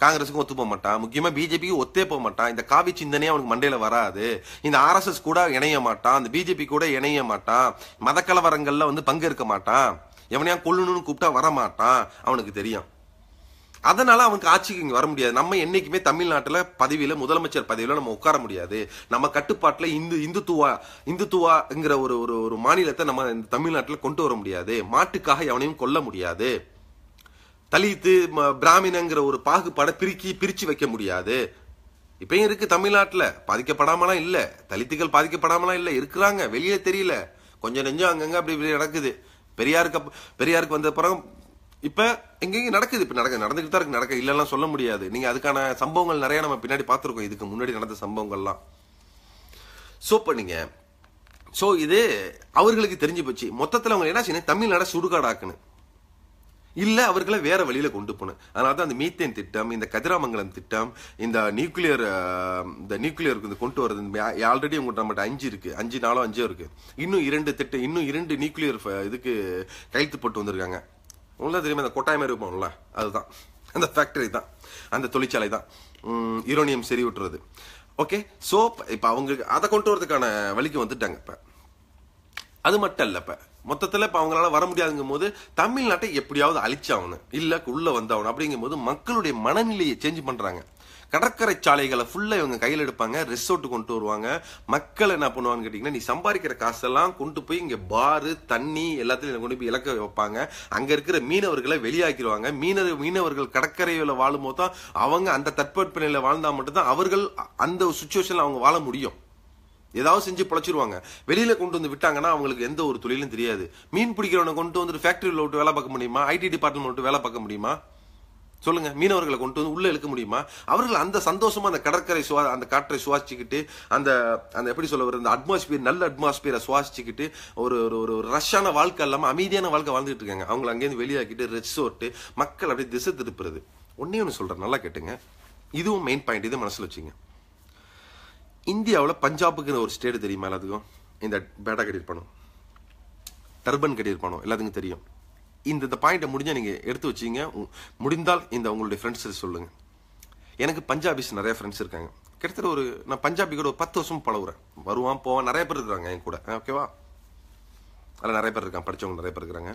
காங்கிரஸுக்கும் ஒத்து போக மாட்டான் முக்கியமாக பிஜேபிக்கு ஒத்தே போக மாட்டான் இந்த காவி சிந்தனையே அவனுக்கு மண்டையில் வராது இந்த ஆர்எஸ்எஸ் கூட இணைய மாட்டான் அந்த பிஜேபி கூட இணைய மாட்டான் மதக்கலவரங்களில் வந்து பங்கேற்க மாட்டான் எவனையா கொல்லணும்னு கூப்பிட்டா வர மாட்டான் அவனுக்கு தெரியும் அதனால அவனுக்கு ஆட்சிக்கு இங்கே வர முடியாது நம்ம என்றைக்குமே தமிழ்நாட்டில் பதவியில் முதலமைச்சர் பதவியில் நம்ம உட்கார முடியாது நம்ம கட்டுப்பாட்டில் இந்து இந்துத்துவா இந்துத்துவாங்கிற ஒரு ஒரு ஒரு மாநிலத்தை நம்ம இந்த தமிழ்நாட்டில் கொண்டு வர முடியாது மாட்டுக்காக எவனையும் கொல்ல முடியாது தலித்து பிராமணங்கிற ஒரு பாகுபாடை பிரிக்கி பிரித்து வைக்க முடியாது இப்பயும் இருக்கு தமிழ்நாட்டில் பாதிக்கப்படாமலாம் இல்லை தலித்துகள் பாதிக்கப்படாமலாம் இல்லை இருக்கிறாங்க வெளியே தெரியல கொஞ்சம் நெஞ்சம் அங்கங்கே அப்படி நடக்குது பெரியாருக்கு பெரியாருக்கு வந்த பிறகு இப்ப எங்கெங்க நடக்குது இப்ப நடக்க நடந்துகிட்டு தான் இருக்கு நடக்க இல்லைலாம் சொல்ல முடியாது நீங்க அதுக்கான சம்பவங்கள் நிறைய நம்ம பின்னாடி பார்த்துருக்கோம் இதுக்கு முன்னாடி நடந்த சம்பவங்கள்லாம் ஸோ பண்ணீங்க ஸோ இது அவர்களுக்கு தெரிஞ்சு போச்சு மொத்தத்தில் அவங்க என்ன செய்யணும் தமிழ்நாட சுடுகாடாக்குன்னு இல்லை அவர்களை வேற வழியில் கொண்டு போகணும் அதனால தான் அந்த மீத்தேன் திட்டம் இந்த கதிராமங்கலம் திட்டம் இந்த நியூக்ளியர் இந்த நியூக்ளியர் இந்த கொண்டு வரது ஆல்ரெடி உங்கள்கிட்ட நம்ம அஞ்சு இருக்குது அஞ்சு நாலோ அஞ்சோ இருக்குது இன்னும் இரண்டு திட்டம் இன்னும் இரண்டு நியூக்ளியர் இதுக்கு கைத்து போட்டு வந்திருக்காங்க உங்களுக்கு தெரியுமா அந்த கொட்டாய் மாதிரி இருப்போம்ல அதுதான் அந்த ஃபேக்டரி தான் அந்த தொழிற்சாலை தான் யுரேனியம் செறி விட்டுறது ஓகே ஸோ இப்போ அவங்களுக்கு அதை கொண்டு வரதுக்கான வழிக்கு வந்துட்டாங்க இப்போ அது மட்டும் இல்லை இப்போ மொத்தத்தில் இப்போ அவங்களால வர முடியாதுங்கும் போது தமிழ்நாட்டை எப்படியாவது அழிச்சாகணும் இல்லை உள்ளே வந்தாகணும் அப்படிங்கும் போது மக்களுடைய மனநிலையை சேஞ்ச் பண்ணுறாங்க கடற்கரை சாலைகளை ஃபுல்லாக இவங்க கையில் எடுப்பாங்க ரிசோர்ட் கொண்டு வருவாங்க மக்கள் என்ன பண்ணுவாங்கன்னு கேட்டிங்கன்னா நீ சம்பாதிக்கிற காசெல்லாம் கொண்டு போய் இங்கே பாரு தண்ணி எல்லாத்துலையும் கொண்டு போய் இலக்க வைப்பாங்க அங்கே இருக்கிற மீனவர்களை வெளியாக்கிடுவாங்க மீனவர் மீனவர்கள் கடற்கரையில் வாழும்போது தான் அவங்க அந்த நிலையில் வாழ்ந்தால் மட்டும்தான் அவர்கள் அந்த சுச்சுவேஷனில் அவங்க வாழ முடியும் ஏதாவது செஞ்சு பிழைச்சிருவாங்க வெளியில கொண்டு வந்து விட்டாங்கன்னா அவங்களுக்கு எந்த ஒரு தொழிலும் தெரியாது மீன் பிடிக்கிறவனை கொண்டு வந்து ஃபேக்டரியில் விட்டு வேலை பார்க்க முடியுமா ஐடி டிபார்ட்மெண்ட் விட்டு வேலை பார்க்க முடியுமா சொல்லுங்க மீனவர்களை கொண்டு வந்து உள்ள இழுக்க முடியுமா அவர்கள் அந்த சந்தோஷமா அந்த கடற்கரை சுவா அந்த காற்றை சுவாசிச்சுக்கிட்டு அந்த அந்த எப்படி சொல்ல வர அந்த அட்மாஸ்பியர் நல்ல அட்மாஸ்பியரை சுவாசிச்சுக்கிட்டு ஒரு ஒரு ஒரு ரஷ்ஷான வாழ்க்கை இல்லாமல் அமைதியான வாழ்க்கை வாழ்ந்துட்டு இருக்காங்க அவங்களை அங்கேருந்து வெளியாக்கிட்டு ரெஸ்ட் மக்கள் அப்படியே திசை திருப்புறது ஒன்னே ஒன்று சொல்கிறேன் நல்லா கேட்டுங்க இதுவும் மெயின் பாயிண்ட் இதை மனசில் வச்சுங்க இந்தியாவில் பஞ்சாபுக்குன்னு ஒரு ஸ்டேட் தெரியுமா எல்லாத்துக்கும் இந்த பேட்டா கட்டியிருப்பானோ டர்பன் கட்டியிருப்பானோ எல்லாத்துக்கும் தெரியும் இந்த இந்த பாயிண்ட்டை முடிஞ்ச நீங்கள் எடுத்து வச்சிங்க முடிந்தால் இந்த உங்களுடைய ஃப்ரெண்ட்ஸ் சொல்லுங்கள் எனக்கு பஞ்சாபிஸ் நிறைய ஃப்ரெண்ட்ஸ் இருக்காங்க கிட்டத்தட்ட ஒரு நான் பஞ்சாபி கூட ஒரு பத்து வருஷம் பழகுறேன் வருவான் போவான் நிறைய பேர் இருக்கிறாங்க என் கூட ஓகேவா அதில் நிறைய பேர் இருக்காங்க படித்தவங்க நிறைய பேர் இருக்கிறாங்க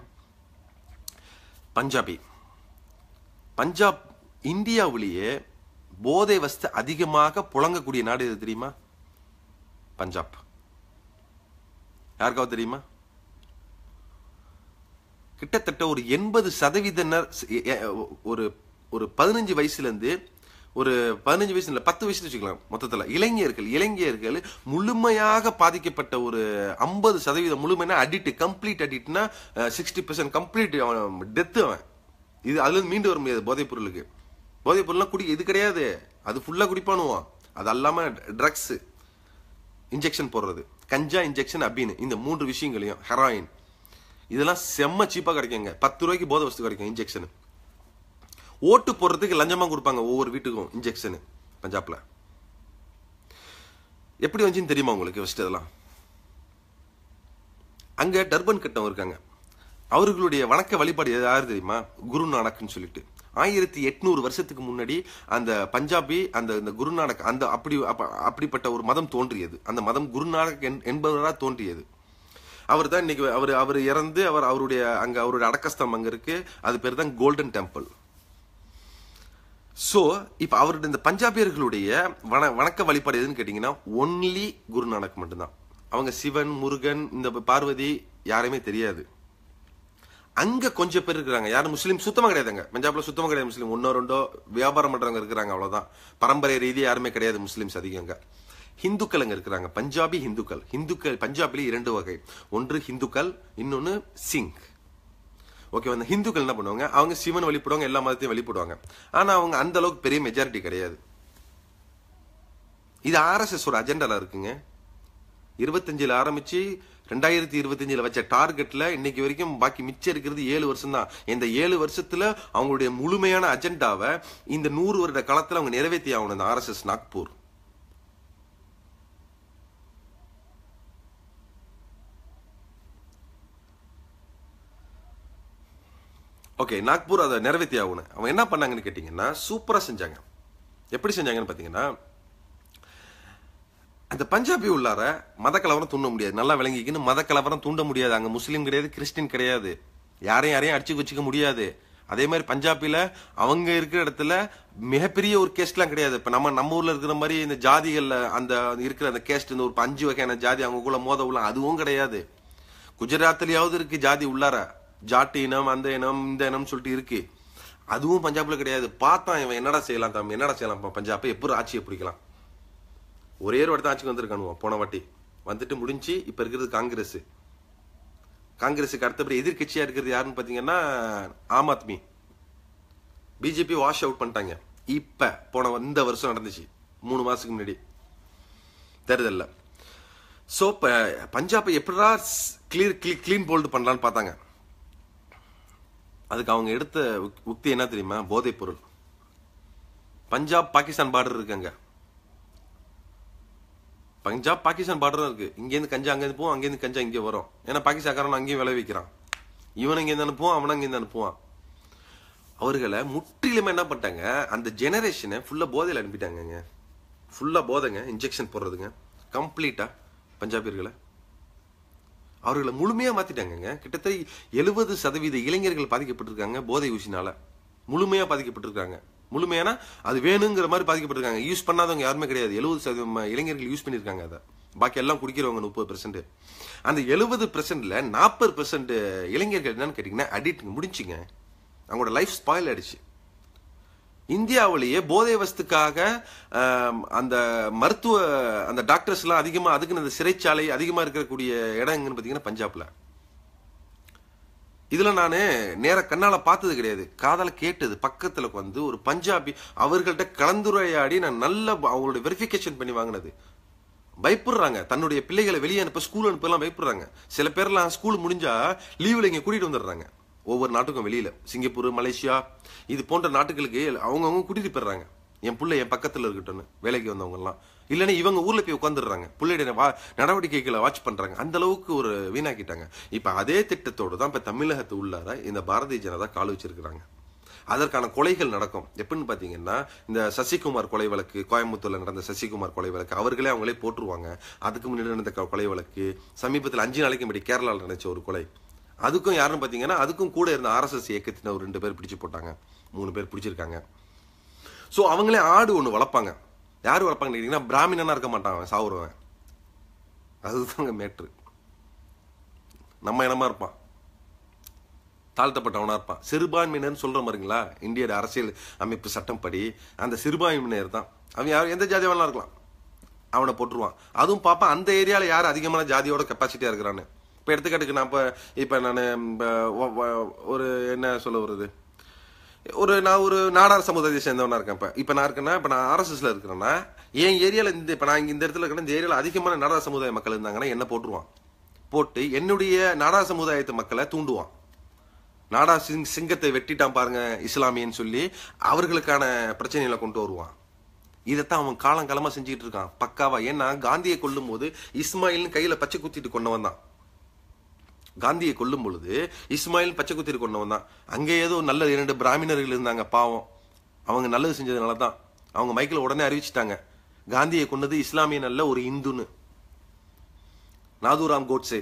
பஞ்சாபி பஞ்சாப் இந்தியாவிலேயே போதை வசதி அதிகமாக புழங்கக்கூடிய நாடு எது தெரியுமா பஞ்சாப் யாருக்காவது தெரியுமா கிட்டத்தட்ட ஒரு எண்பது சதவீதனர் ஒரு ஒரு பதினஞ்சு வயசுலேருந்து ஒரு பதினஞ்சு வயசு இல்லை பத்து வயசு வச்சுக்கலாம் மொத்தத்தில் இளைஞர்கள் இளைஞர்கள் முழுமையாக பாதிக்கப்பட்ட ஒரு ஐம்பது சதவீதம் முழுமைனா அடிட்டு கம்ப்ளீட் அடிக்ட்னா சிக்ஸ்டி பர்சன்ட் கம்ப்ளீட் அவன் டெத்து அவன் இது அதுலேருந்து மீண்டு வர முடியாது போதைப் பொருளுக்கு போதைப் பொருள்லாம் குடி இது கிடையாது அது ஃபுல்லாக குடிப்பானுவான் அது அல்லாமல் ட்ரக்ஸு இன்ஜெக்ஷன் போடுறது கஞ்சா இன்ஜெக்ஷன் அப்படின்னு இந்த மூன்று விஷயங்களையும் ஹெராயின் இதெல்லாம் செம்ம சீப்பாக கிடைக்குங்க பத்து ரூபாய்க்கு போத வசதி கிடைக்கும் இன்ஜெக்ஷனு ஓட்டு போடுறதுக்கு லஞ்சமாக கொடுப்பாங்க ஒவ்வொரு வீட்டுக்கும் இன்ஜெக்ஷனு பஞ்சாப்ல எப்படி வந்துச்சுன்னு தெரியுமா உங்களுக்கு ஃபஸ்ட்டு இதெல்லாம் அங்கே டர்பன் கட்டம் இருக்காங்க அவர்களுடைய வணக்க வழிபாடு ஏதாவது தெரியுமா குருநானக்னு சொல்லிட்டு ஆயிரத்தி எட்நூறு வருஷத்துக்கு முன்னாடி அந்த பஞ்சாபி அந்த இந்த குருநானக் அந்த அப்படி அப்படிப்பட்ட ஒரு மதம் தோன்றியது அந்த மதம் குருநானக் என்பவராக தோன்றியது அவர் தான் இன்னைக்கு அவர் அவர் இறந்து அவர் அவருடைய அங்கே அவருடைய அடக்கஸ்தம் அங்கே இருக்கு அது பேர் தான் கோல்டன் டெம்பிள் ஸோ இப்போ அவருடைய இந்த பஞ்சாபியர்களுடைய வண வணக்க வழிபாடு எதுன்னு கேட்டிங்கன்னா ஒன்லி குருநானக் மட்டும்தான் அவங்க சிவன் முருகன் இந்த பார்வதி யாரையுமே தெரியாது அங்கே கொஞ்சம் பேர் இருக்கிறாங்க யாரும் முஸ்லீம் சுத்தமாக கிடையாதுங்க பஞ்சாபில் சுத்தமாக கிடையாது முஸ்லீம் ஒன்னோ ரெண்டோ வியாபாரம் பண்றவங்க இருக்கிறாங்க அவ்வளவுதான் பரம்பரை ரீதியாக யாருமே கிடையாது முஸ்லீம்ஸ் அதிகங்க ஹிந்துக்கள் அங்கே இருக்கிறாங்க பஞ்சாபி ஹிந்துக்கள் ஹிந்துக்கள் பஞ்சாபிலே இரண்டு வகை ஒன்று ஹிந்துக்கள் இன்னொன்று சிங் ஓகே அந்த ஹிந்துக்கள் என்ன பண்ணுவாங்க அவங்க சிவன் வழிபடுவாங்க எல்லா மதத்தையும் வழிபடுவாங்க ஆனால் அவங்க அந்த அளவுக்கு பெரிய மெஜாரிட்டி கிடையாது இது ஆர்எஸ்எஸ் ஒரு அஜெண்டால இருக்குங்க இருபத்தஞ்சில் ஆரம்பித்து ரெண்டாயிரத்தி இருபத்தஞ்சில் வச்ச டார்கெட்டில் இன்னைக்கு வரைக்கும் பாக்கி மிச்சம் இருக்கிறது ஏழு வருஷம் தான் இந்த ஏழு வருஷத்தில் அவங்களுடைய முழுமையான அஜெண்டாவை இந்த நூறு வருட காலத்தில் அவங்க நிறைவேற்றி ஆகணும் இந்த ஆர்எஸ்எஸ் நாக்பூர் ஓகே நாக்பூர் அதை நிறைவேற்றி ஆகணும் அவன் என்ன பண்ணாங்கன்னு கேட்டிங்கன்னா சூப்பராக செஞ்சாங்க எப்படி செஞ்சாங்கன்னு பார்த்தீங்கன்னா அந்த பஞ்சாபி உள்ளார மத கலவரம் தூண்ட முடியாது நல்லா விளங்கிக்கின்னு மத கலவரம் தூண்ட முடியாது அங்கே முஸ்லீம் கிடையாது கிறிஸ்டின் கிடையாது யாரையும் யாரையும் அடிச்சு வச்சுக்க முடியாது அதே மாதிரி பஞ்சாபில அவங்க இருக்கிற இடத்துல மிகப்பெரிய ஒரு கேஸ்ட்லாம் கிடையாது இப்போ நம்ம நம்ம ஊரில் இருக்கிற மாதிரி இந்த ஜாதிகளில் அந்த இருக்கிற அந்த கேஸ்ட் இந்த ஒரு அஞ்சு வகையான ஜாதி அவங்க கூட மோத உள்ள அதுவும் கிடையாது குஜராத்லயாவது இருக்குது ஜாதி உள்ளார ஜாட்டு இனம் அந்த இனம் இந்த இனம்னு சொல்லிட்டு இருக்கு அதுவும் பஞ்சாப்ல கிடையாது பார்த்தான் இவன் என்னடா செய்யலாம் தம்பி என்னடா செய்யலாம் பஞ்சாப் எப்படி ஆட்சியை பிடிக்கலாம் ஒரே ஒரு இடத்த ஆட்சிக்கு வந்திருக்கானு போன வாட்டி வந்துட்டு முடிஞ்சு இப்போ இருக்கிறது காங்கிரஸ் காங்கிரஸுக்கு அடுத்தபடி எதிர்கட்சியா இருக்கிறது யாருன்னு பார்த்தீங்கன்னா ஆம் ஆத்மி பிஜேபி வாஷ் அவுட் பண்ணிட்டாங்க இப்போ போன இந்த வருஷம் நடந்துச்சு மூணு மாதத்துக்கு முன்னாடி தெரியுதல்ல ஸோ இப்போ பஞ்சாபை எப்படா கிளியர் கிளீன் போல்டு பண்ணலான்னு பார்த்தாங்க அதுக்கு அவங்க எடுத்த உக்தி என்ன தெரியுமா போதைப் பொருள் பஞ்சாப் பாகிஸ்தான் பார்டர் இருக்குங்க பஞ்சாப் பாகிஸ்தான் பார்டரும் இருக்கு இங்கேருந்து கஞ்சா அங்கேருந்து போவோம் அங்கேருந்து கஞ்சா இங்கே வரும் ஏன்னா பாகிஸ்தான்காரன் அங்கேயும் விளைவிக்கிறான் இவன் இங்கேருந்து அனுப்புவான் இங்கே இங்கேருந்து அனுப்புவான் அவர்களை முற்றிலுமே என்ன பண்ணிட்டாங்க அந்த ஜெனரேஷனை ஃபுல்லாக போதையில் அனுப்பிட்டாங்கங்க ஃபுல்லாக போதைங்க இன்ஜெக்ஷன் போடுறதுங்க கம்ப்ளீட்டாக பஞ்சாபியர்களை அவர்களை முழுமையாக மாற்றிட்டாங்கங்க கிட்டத்தட்ட எழுபது சதவீத இளைஞர்கள் பாதிக்கப்பட்டிருக்காங்க போதை ஊசினால முழுமையாக பாதிக்கப்பட்டிருக்காங்க முழுமையான அது வேணுங்கிற மாதிரி பாதிக்கப்பட்டிருக்காங்க யூஸ் பண்ணாதவங்க யாருமே கிடையாது எழுபது சதவீதம் இளைஞர்கள் யூஸ் பண்ணியிருக்காங்க அதை பாக்கி எல்லாம் குடிக்கிறவங்க முப்பது பெர்சென்ட் அந்த எழுபது பெர்சென்ட்ல நாற்பது பெர்சென்ட் இளைஞர்கள் என்னன்னு கேட்டீங்கன்னா அடிக்ட் முடிஞ்சுங்க அவங்களோட லைஃப் ஸ்பாயில் ஆயிடுச்சு இந்தியாவிலேயே போதை வஸ்துக்காக அந்த மருத்துவ அந்த டாக்டர்ஸ்லாம் அதிகமாக அதுக்குன்னு அந்த சிறைச்சாலை அதிகமாக இருக்கக்கூடிய இடம் எங்கன்னு பார்த்தீங்கன்னா பஞ்சாப்ல இதில் நான் நேர கண்ணால் பார்த்தது கிடையாது காதல கேட்டது பக்கத்தில் வந்து ஒரு பஞ்சாபி அவர்கள்ட்ட கலந்துரையாடி நான் நல்ல அவங்களோட வெரிஃபிகேஷன் பண்ணி வாங்கினது பயப்படுறாங்க தன்னுடைய பிள்ளைகளை வெளியே அனுப்ப ஸ்கூல் அனுப்பலாம் பயப்படுறாங்க சில பேர்லாம் ஸ்கூல் முடிஞ்சா லீவில் இங்கே கூட்டிகிட்டு வந்துடுறாங்க ஒவ்வொரு நாட்டுக்கும் வெளியில் சிங்கப்பூர் மலேசியா இது போன்ற நாட்டுகளுக்கு அவங்கவுங்க கூட்டிகிட்டு போயிடுறாங்க என் பிள்ளை என் பக்கத்தில் இருக்கட்டும்னு வேலைக்கு வந்தவங்கலாம் இல்லைன்னா இவங்க ஊரில் போய் உட்காந்துடுறாங்க பிள்ளையுடைய வா நடவடிக்கைகளை வாட்ச் பண்ணுறாங்க அந்த அளவுக்கு ஒரு வீணாக்கிட்டாங்க இப்போ அதே திட்டத்தோடு தான் இப்போ தமிழகத்து உள்ளார இந்த பாரதிய ஜனதா கால் வச்சிருக்கிறாங்க அதற்கான கொலைகள் நடக்கும் எப்படின்னு பார்த்தீங்கன்னா இந்த சசிகுமார் கொலை வழக்கு கோயம்புத்தூரில் நடந்த சசிகுமார் கொலை வழக்கு அவர்களே அவங்களே போட்டுருவாங்க அதுக்கு முன்னாடி நடந்த கொலை வழக்கு சமீபத்தில் அஞ்சு நாளைக்கு முன்னாடி கேரளாவில் நினைச்ச ஒரு கொலை அதுக்கும் யாருன்னு பார்த்தீங்கன்னா அதுக்கும் கூட இருந்த ஆர்எஸ்எஸ் ஒரு ரெண்டு பேர் பிடிச்சு போட்டாங்க மூணு பேர் பிடிச்சிருக்காங்க ஸோ அவங்களே ஆடு ஒன்று வளர்ப்பாங்க யார் வளர்ப்பாங்கன்னு கேட்டிங்கன்னா பிராமினனாக இருக்க மாட்டாங்க அவன் அதுதாங்க மேட்ரு நம்ம இனமா இருப்பான் தாழ்த்தப்பட்டவனாக இருப்பான் சிறுபான்மையினர்னு சொல்கிற மாதிரிங்களா இந்தியோட அரசியல் அமைப்பு சட்டம் படி அந்த சிறுபான்மையினர் தான் அவன் யார் எந்த ஜாதியாக வேணாலும் இருக்கலாம் அவனை போட்டுருவான் அதுவும் பார்ப்பான் அந்த ஏரியாவில் யார் அதிகமான ஜாதியோட கெப்பாசிட்டியாக இருக்கிறான்னு இப்போ எடுத்துக்காட்டுக்கு நான் இப்போ இப்போ நான் ஒரு என்ன சொல்ல வருது ஒரு நான் ஒரு நாடார் சமுதாயத்தை சேர்ந்தவனா இருக்கேன் இப்போ இப்போ நான் இருக்கேன்னா இப்போ நான் ஆர்எஸ்எஸ்ல இருக்கிறேன்னா என் ஏரியாவில் இந்த இப்போ நான் இங்கே இந்த இடத்துல இருக்கேன் இந்த ஏரியாவில் அதிகமான நாடார் சமுதாய மக்கள் இருந்தாங்கன்னா என்ன போட்டுருவான் போட்டு என்னுடைய நாடார் சமுதாயத்து மக்களை தூண்டுவான் நாடா சிங் சிங்கத்தை வெட்டிட்டான் பாருங்க இஸ்லாமியன்னு சொல்லி அவர்களுக்கான பிரச்சனைகளை கொண்டு வருவான் இதைத்தான் அவன் காலங்காலமாக செஞ்சுக்கிட்டு இருக்கான் பக்காவா ஏன்னா காந்தியை கொள்ளும் போது இஸ்மாயில்னு கையில் பச்சை குத்திட்டு கொண்டு வந்தான் காந்தியை கொல்லும் பொழுது இஸ்மாயில் குத்திரி கொண்டவன் தான் அங்கே ஏதோ நல்ல இரண்டு பிராமணர்கள் இருந்தாங்க பாவம் அவங்க நல்லது செஞ்சதுனால தான் அவங்க மைக்கில் உடனே அறிவிச்சிட்டாங்க காந்தியை கொண்டது இஸ்லாமியன் நல்ல ஒரு இந்துன்னு நாதுராம் கோட்ஸே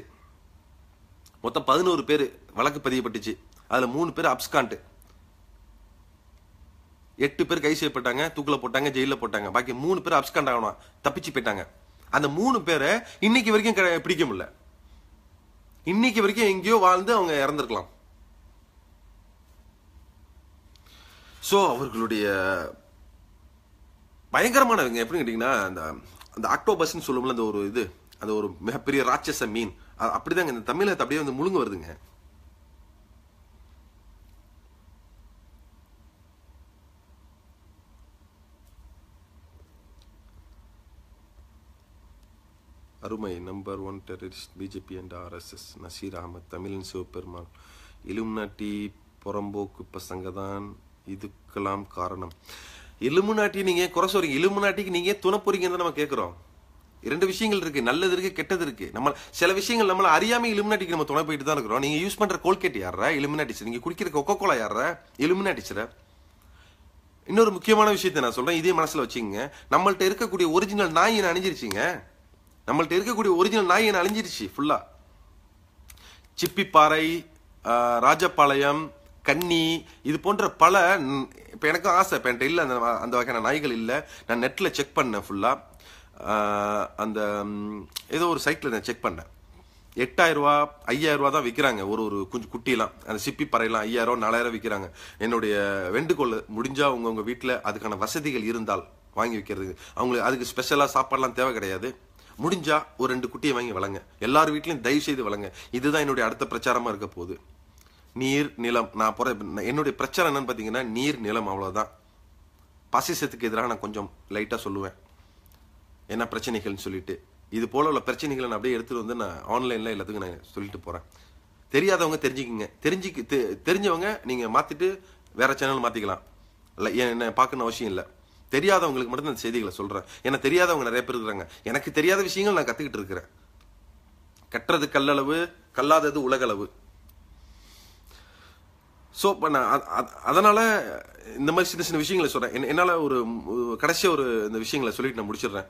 மொத்தம் பதினோரு பேர் வழக்கு பதியப்பட்டுச்சு அதில் மூணு பேர் அப்ஸ்காண்ட் எட்டு பேர் கை செய்யப்பட்டாங்க தூக்கில் போட்டாங்க ஜெயிலில் போட்டாங்க பாக்கி மூணு பேர் அப்ஸ்காண்ட் ஆகணும் தப்பிச்சு போயிட்டாங்க அந்த மூணு பேரை இன்னைக்கு வரைக்கும் பிடிக்க முடியல இன்னைக்கு வரைக்கும் எங்கேயோ வாழ்ந்து அவங்க இறந்துருக்கலாம் ஸோ அவர்களுடைய பயங்கரமானவங்க எப்படின்னு கேட்டிங்கன்னா அந்த அந்த ஆக்டோபஸ்ன்னு சொல்லும்போது அந்த ஒரு இது அந்த ஒரு மிகப்பெரிய ராட்சச மீன் அப்படிதாங்க இந்த தமிழகத்தை அப்படியே வந்து முழுங்க வருதுங்க அருமை number one terrorist BJP and RSS Nasir Ahmed தமிழின் சிவபெருமான் இலுமினாட்டி புறம்போக்கு பசங்க தான் இதுக்கெல்லாம் காரணம் இலுமினாட்டி நீங்கள் குறை சொல்றீங்க இலுமினாட்டிக்கு நீங்கள் துணை போறீங்கன்னு நம்ம கேட்குறோம் இரண்டு விஷயங்கள் இருக்கு நல்லது இருக்கு கெட்டது இருக்கு நம்ம சில விஷயங்கள் நம்மள அறியாம இலுமினாட்டிக்கு நம்ம துணை போயிட்டு தான் இருக்கிறோம் நீங்க யூஸ் பண்ற கோல்கேட் யாரா இலுமினாட்டிச்சு நீங்க குடிக்கிற கொக்கோ கோலா யாரா இலுமினாட்டிச்சுற இன்னொரு முக்கியமான விஷயத்த நான் சொல்றேன் இதே மனசுல வச்சுங்க நம்மள்ட்ட இருக்கக்கூடிய ஒரிஜினல் நாய் அணிஞ்சிருச்சிங்க நம்மள்ட்ட இருக்கக்கூடிய ஒரிஜினல் நாய் என்ன அழிஞ்சிருச்சு ஃபுல்லா சிப்பிப்பாறை ராஜபாளையம் கன்னி இது போன்ற பல இப்போ எனக்கும் ஆசை இப்போ என்கிட்ட இல்லை அந்த அந்த வகையான நாய்கள் இல்லை நான் நெட்டில் செக் பண்ணேன் ஃபுல்லாக அந்த ஏதோ ஒரு சைட்டில் நான் செக் பண்ணேன் எட்டாயிரரூவா ஐயாயிரரூவா தான் விற்கிறாங்க ஒரு ஒரு குஞ்சு குட்டிலாம் அந்த சிப்பி பறையெல்லாம் ஐயாயிரம் நாலாயிரம் விற்கிறாங்க என்னுடைய வெண்டுகோள் முடிஞ்சால் உங்கள் உங்கள் வீட்டில் அதுக்கான வசதிகள் இருந்தால் வாங்கி விற்கிறதுக்கு அவங்களுக்கு அதுக்கு ஸ்பெஷலாக சாப்பாடெலாம் தேவை கிடையாது முடிஞ்சா ஒரு ரெண்டு குட்டியை வாங்கி வளங்க எல்லார் வீட்லையும் தயவு செய்து வளங்க இதுதான் என்னுடைய அடுத்த பிரச்சாரமா இருக்க போகுது நீர் நிலம் நான் போற என்னுடைய பிரச்சாரம் என்னன்னு பார்த்தீங்கன்னா நீர் நிலம் அவ்வளோதான் பாசிசத்துக்கு எதிராக நான் கொஞ்சம் லைட்டாக சொல்லுவேன் என்ன பிரச்சனைகள்னு சொல்லிட்டு இது போல உள்ள பிரச்சனைகளை நான் அப்படியே எடுத்துட்டு வந்து நான் ஆன்லைனில் எல்லாத்துக்கும் நான் சொல்லிட்டு போகிறேன் தெரியாதவங்க தெரிஞ்சுக்கிங்க தெரிஞ்சுக்கு தெரிஞ்சவங்க நீங்கள் மாத்திட்டு வேற சேனல் மாற்றிக்கலாம் இல்லை என்ன பார்க்கணும் அவசியம் இல்லை தெரியாதவங்களுக்கு மட்டும் இந்த செய்திகளை சொல்கிறேன் ஏன்னா தெரியாதவங்க நிறைய பேர் இருக்கிறாங்க எனக்கு தெரியாத விஷயங்கள் நான் கற்றுக்கிட்டு இருக்கிறேன் கட்டுறது கல்லளவு கல்லாதது உலகளவு ஸோ இப்போ நான் அதனால் இந்த மாதிரி சின்ன சின்ன விஷயங்களை சொல்கிறேன் என்னால் ஒரு கடைசியாக ஒரு இந்த விஷயங்களை சொல்லிட்டு நான் முடிச்சிடுறேன்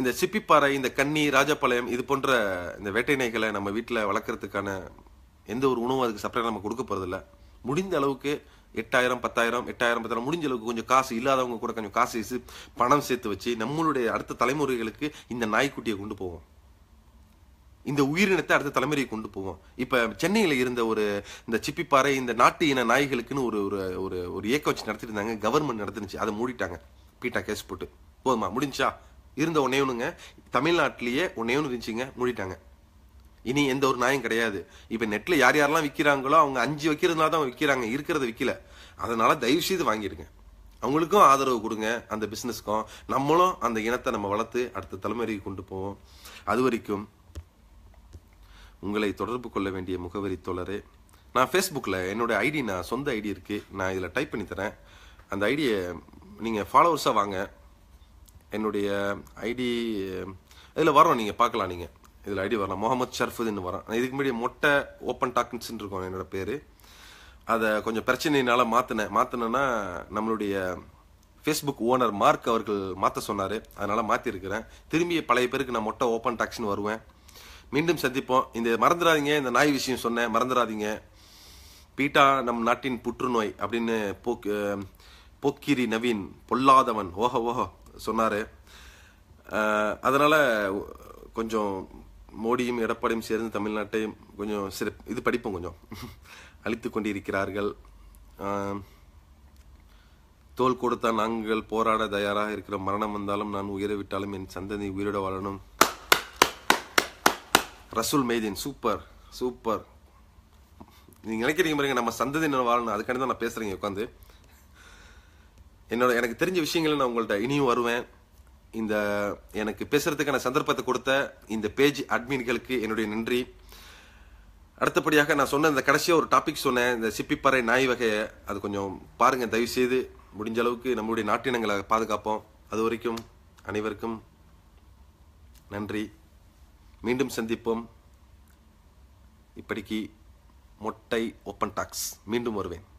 இந்த சிப்பிப்பாறை இந்த கன்னி ராஜபாளையம் இது போன்ற இந்த வேட்டை நாய்களை நம்ம வீட்டில் வளர்க்குறதுக்கான எந்த ஒரு உணவும் அதுக்கு சப்ளை நம்ம கொடுக்க போகிறதில்ல முடிந்த அளவுக்கு எட்டாயிரம் பத்தாயிரம் எட்டாயிரம் பத்தாயிரம் முடிஞ்ச அளவுக்கு கொஞ்சம் காசு இல்லாதவங்க கூட கொஞ்சம் காசு வச்சு பணம் சேர்த்து வச்சு நம்மளுடைய அடுத்த தலைமுறைகளுக்கு இந்த நாய்க்குட்டியை கொண்டு போவோம் இந்த உயிரினத்தை அடுத்த தலைமுறையை கொண்டு போவோம் இப்போ சென்னையில் இருந்த ஒரு இந்த சிப்பிப்பாறை இந்த நாட்டு இன நாய்களுக்குன்னு ஒரு ஒரு ஒரு இயக்கம் வச்சு நடத்திருந்தாங்க கவர்மெண்ட் நடத்துனுச்சு அதை மூடிட்டாங்க பீட்டா கேஸ் போட்டு போதுமா முடிஞ்சா இருந்த ஒன்னே ஒன்றுங்க தமிழ்நாட்டிலேயே ஒன்னே ஒன்று இருந்துச்சுங்க மூடிட்டாங்க இனி எந்த ஒரு நாயும் கிடையாது இப்போ நெட்டில் யார் யாரெல்லாம் விற்கிறாங்களோ அவங்க அஞ்சு வைக்கிறதுனால தான் விற்கிறாங்க இருக்கிறத விற்கல அதனால தயவு செய்து வாங்கிடுங்க அவங்களுக்கும் ஆதரவு கொடுங்க அந்த பிஸ்னஸ்க்கும் நம்மளும் அந்த இனத்தை நம்ம வளர்த்து அடுத்த தலைமுறைக்கு கொண்டு போவோம் அது வரைக்கும் உங்களை தொடர்பு கொள்ள வேண்டிய முகவரி தோழரே நான் ஃபேஸ்புக்கில் என்னோடய ஐடி நான் சொந்த ஐடி இருக்குது நான் இதில் டைப் பண்ணி தரேன் அந்த ஐடியை நீங்கள் ஃபாலோவர்ஸாக வாங்க என்னுடைய ஐடி இதில் வரோம் நீங்கள் பார்க்கலாம் நீங்கள் இதில் ஐடி வரலாம் முகமது ஷர்ஃபுதின்னு வரேன் இதுக்கு முன்னாடி மொட்டை ஓப்பன் டாக்ன்ஸ்ன்னு இருக்கும் என்னோட பேர் அதை கொஞ்சம் பிரச்சனையினால் மாற்றினேன் மாற்றினேன்னா நம்மளுடைய ஃபேஸ்புக் ஓனர் மார்க் அவர்கள் மாற்ற சொன்னார் அதனால் மாற்றிருக்கிறேன் திரும்பி பழைய பேருக்கு நான் மொட்டை ஓப்பன் டாக்ஸ்னு வருவேன் மீண்டும் சந்திப்போம் இந்த மறந்துடாதீங்க இந்த நாய் விஷயம் சொன்னேன் மறந்துடாதீங்க பீட்டா நம் நாட்டின் புற்றுநோய் அப்படின்னு போக் போக்கிரி நவீன் பொல்லாதவன் ஓஹோ ஓஹோ சொன்னார் அதனால் கொஞ்சம் மோடியும் எடப்பாடியும் சேர்ந்து தமிழ்நாட்டை கொஞ்சம் சிறப்பு இது படிப்போம் கொஞ்சம் <laughs> அழித்து கொண்டிருக்கிறார்கள் தோல் கொடுத்தால் நாங்கள் போராட தயாராக இருக்கிற மரணம் வந்தாலும் நான் உயிரை விட்டாலும் என் சந்ததி உயிரோட வாழணும் ரசூல் மெய்தீன் சூப்பர் சூப்பர் நீங்கள் நினைக்கிறீங்க பாருங்க நம்ம சந்ததி வாழணும் அதுக்காண்டி தான் நான் பேசுகிறேங்க உட்காந்து என்னோட எனக்கு தெரிஞ்ச விஷயங்களை நான் உங்கள்கிட்ட இனியும் வருவேன் இந்த எனக்கு பேசுறதுக்கான சந்தர்ப்பத்தை கொடுத்த இந்த பேஜ் அட்மின்களுக்கு என்னுடைய நன்றி அடுத்தபடியாக நான் சொன்ன இந்த கடைசியாக ஒரு டாபிக் சொன்னேன் இந்த சிப்பிப்பறை நாய் வகையை அது கொஞ்சம் பாருங்கள் செய்து முடிஞ்ச அளவுக்கு நம்மளுடைய நாட்டினங்களை பாதுகாப்போம் அது வரைக்கும் அனைவருக்கும் நன்றி மீண்டும் சந்திப்போம் இப்படிக்கு மொட்டை ஓப்பன் டாக்ஸ் மீண்டும் வருவேன்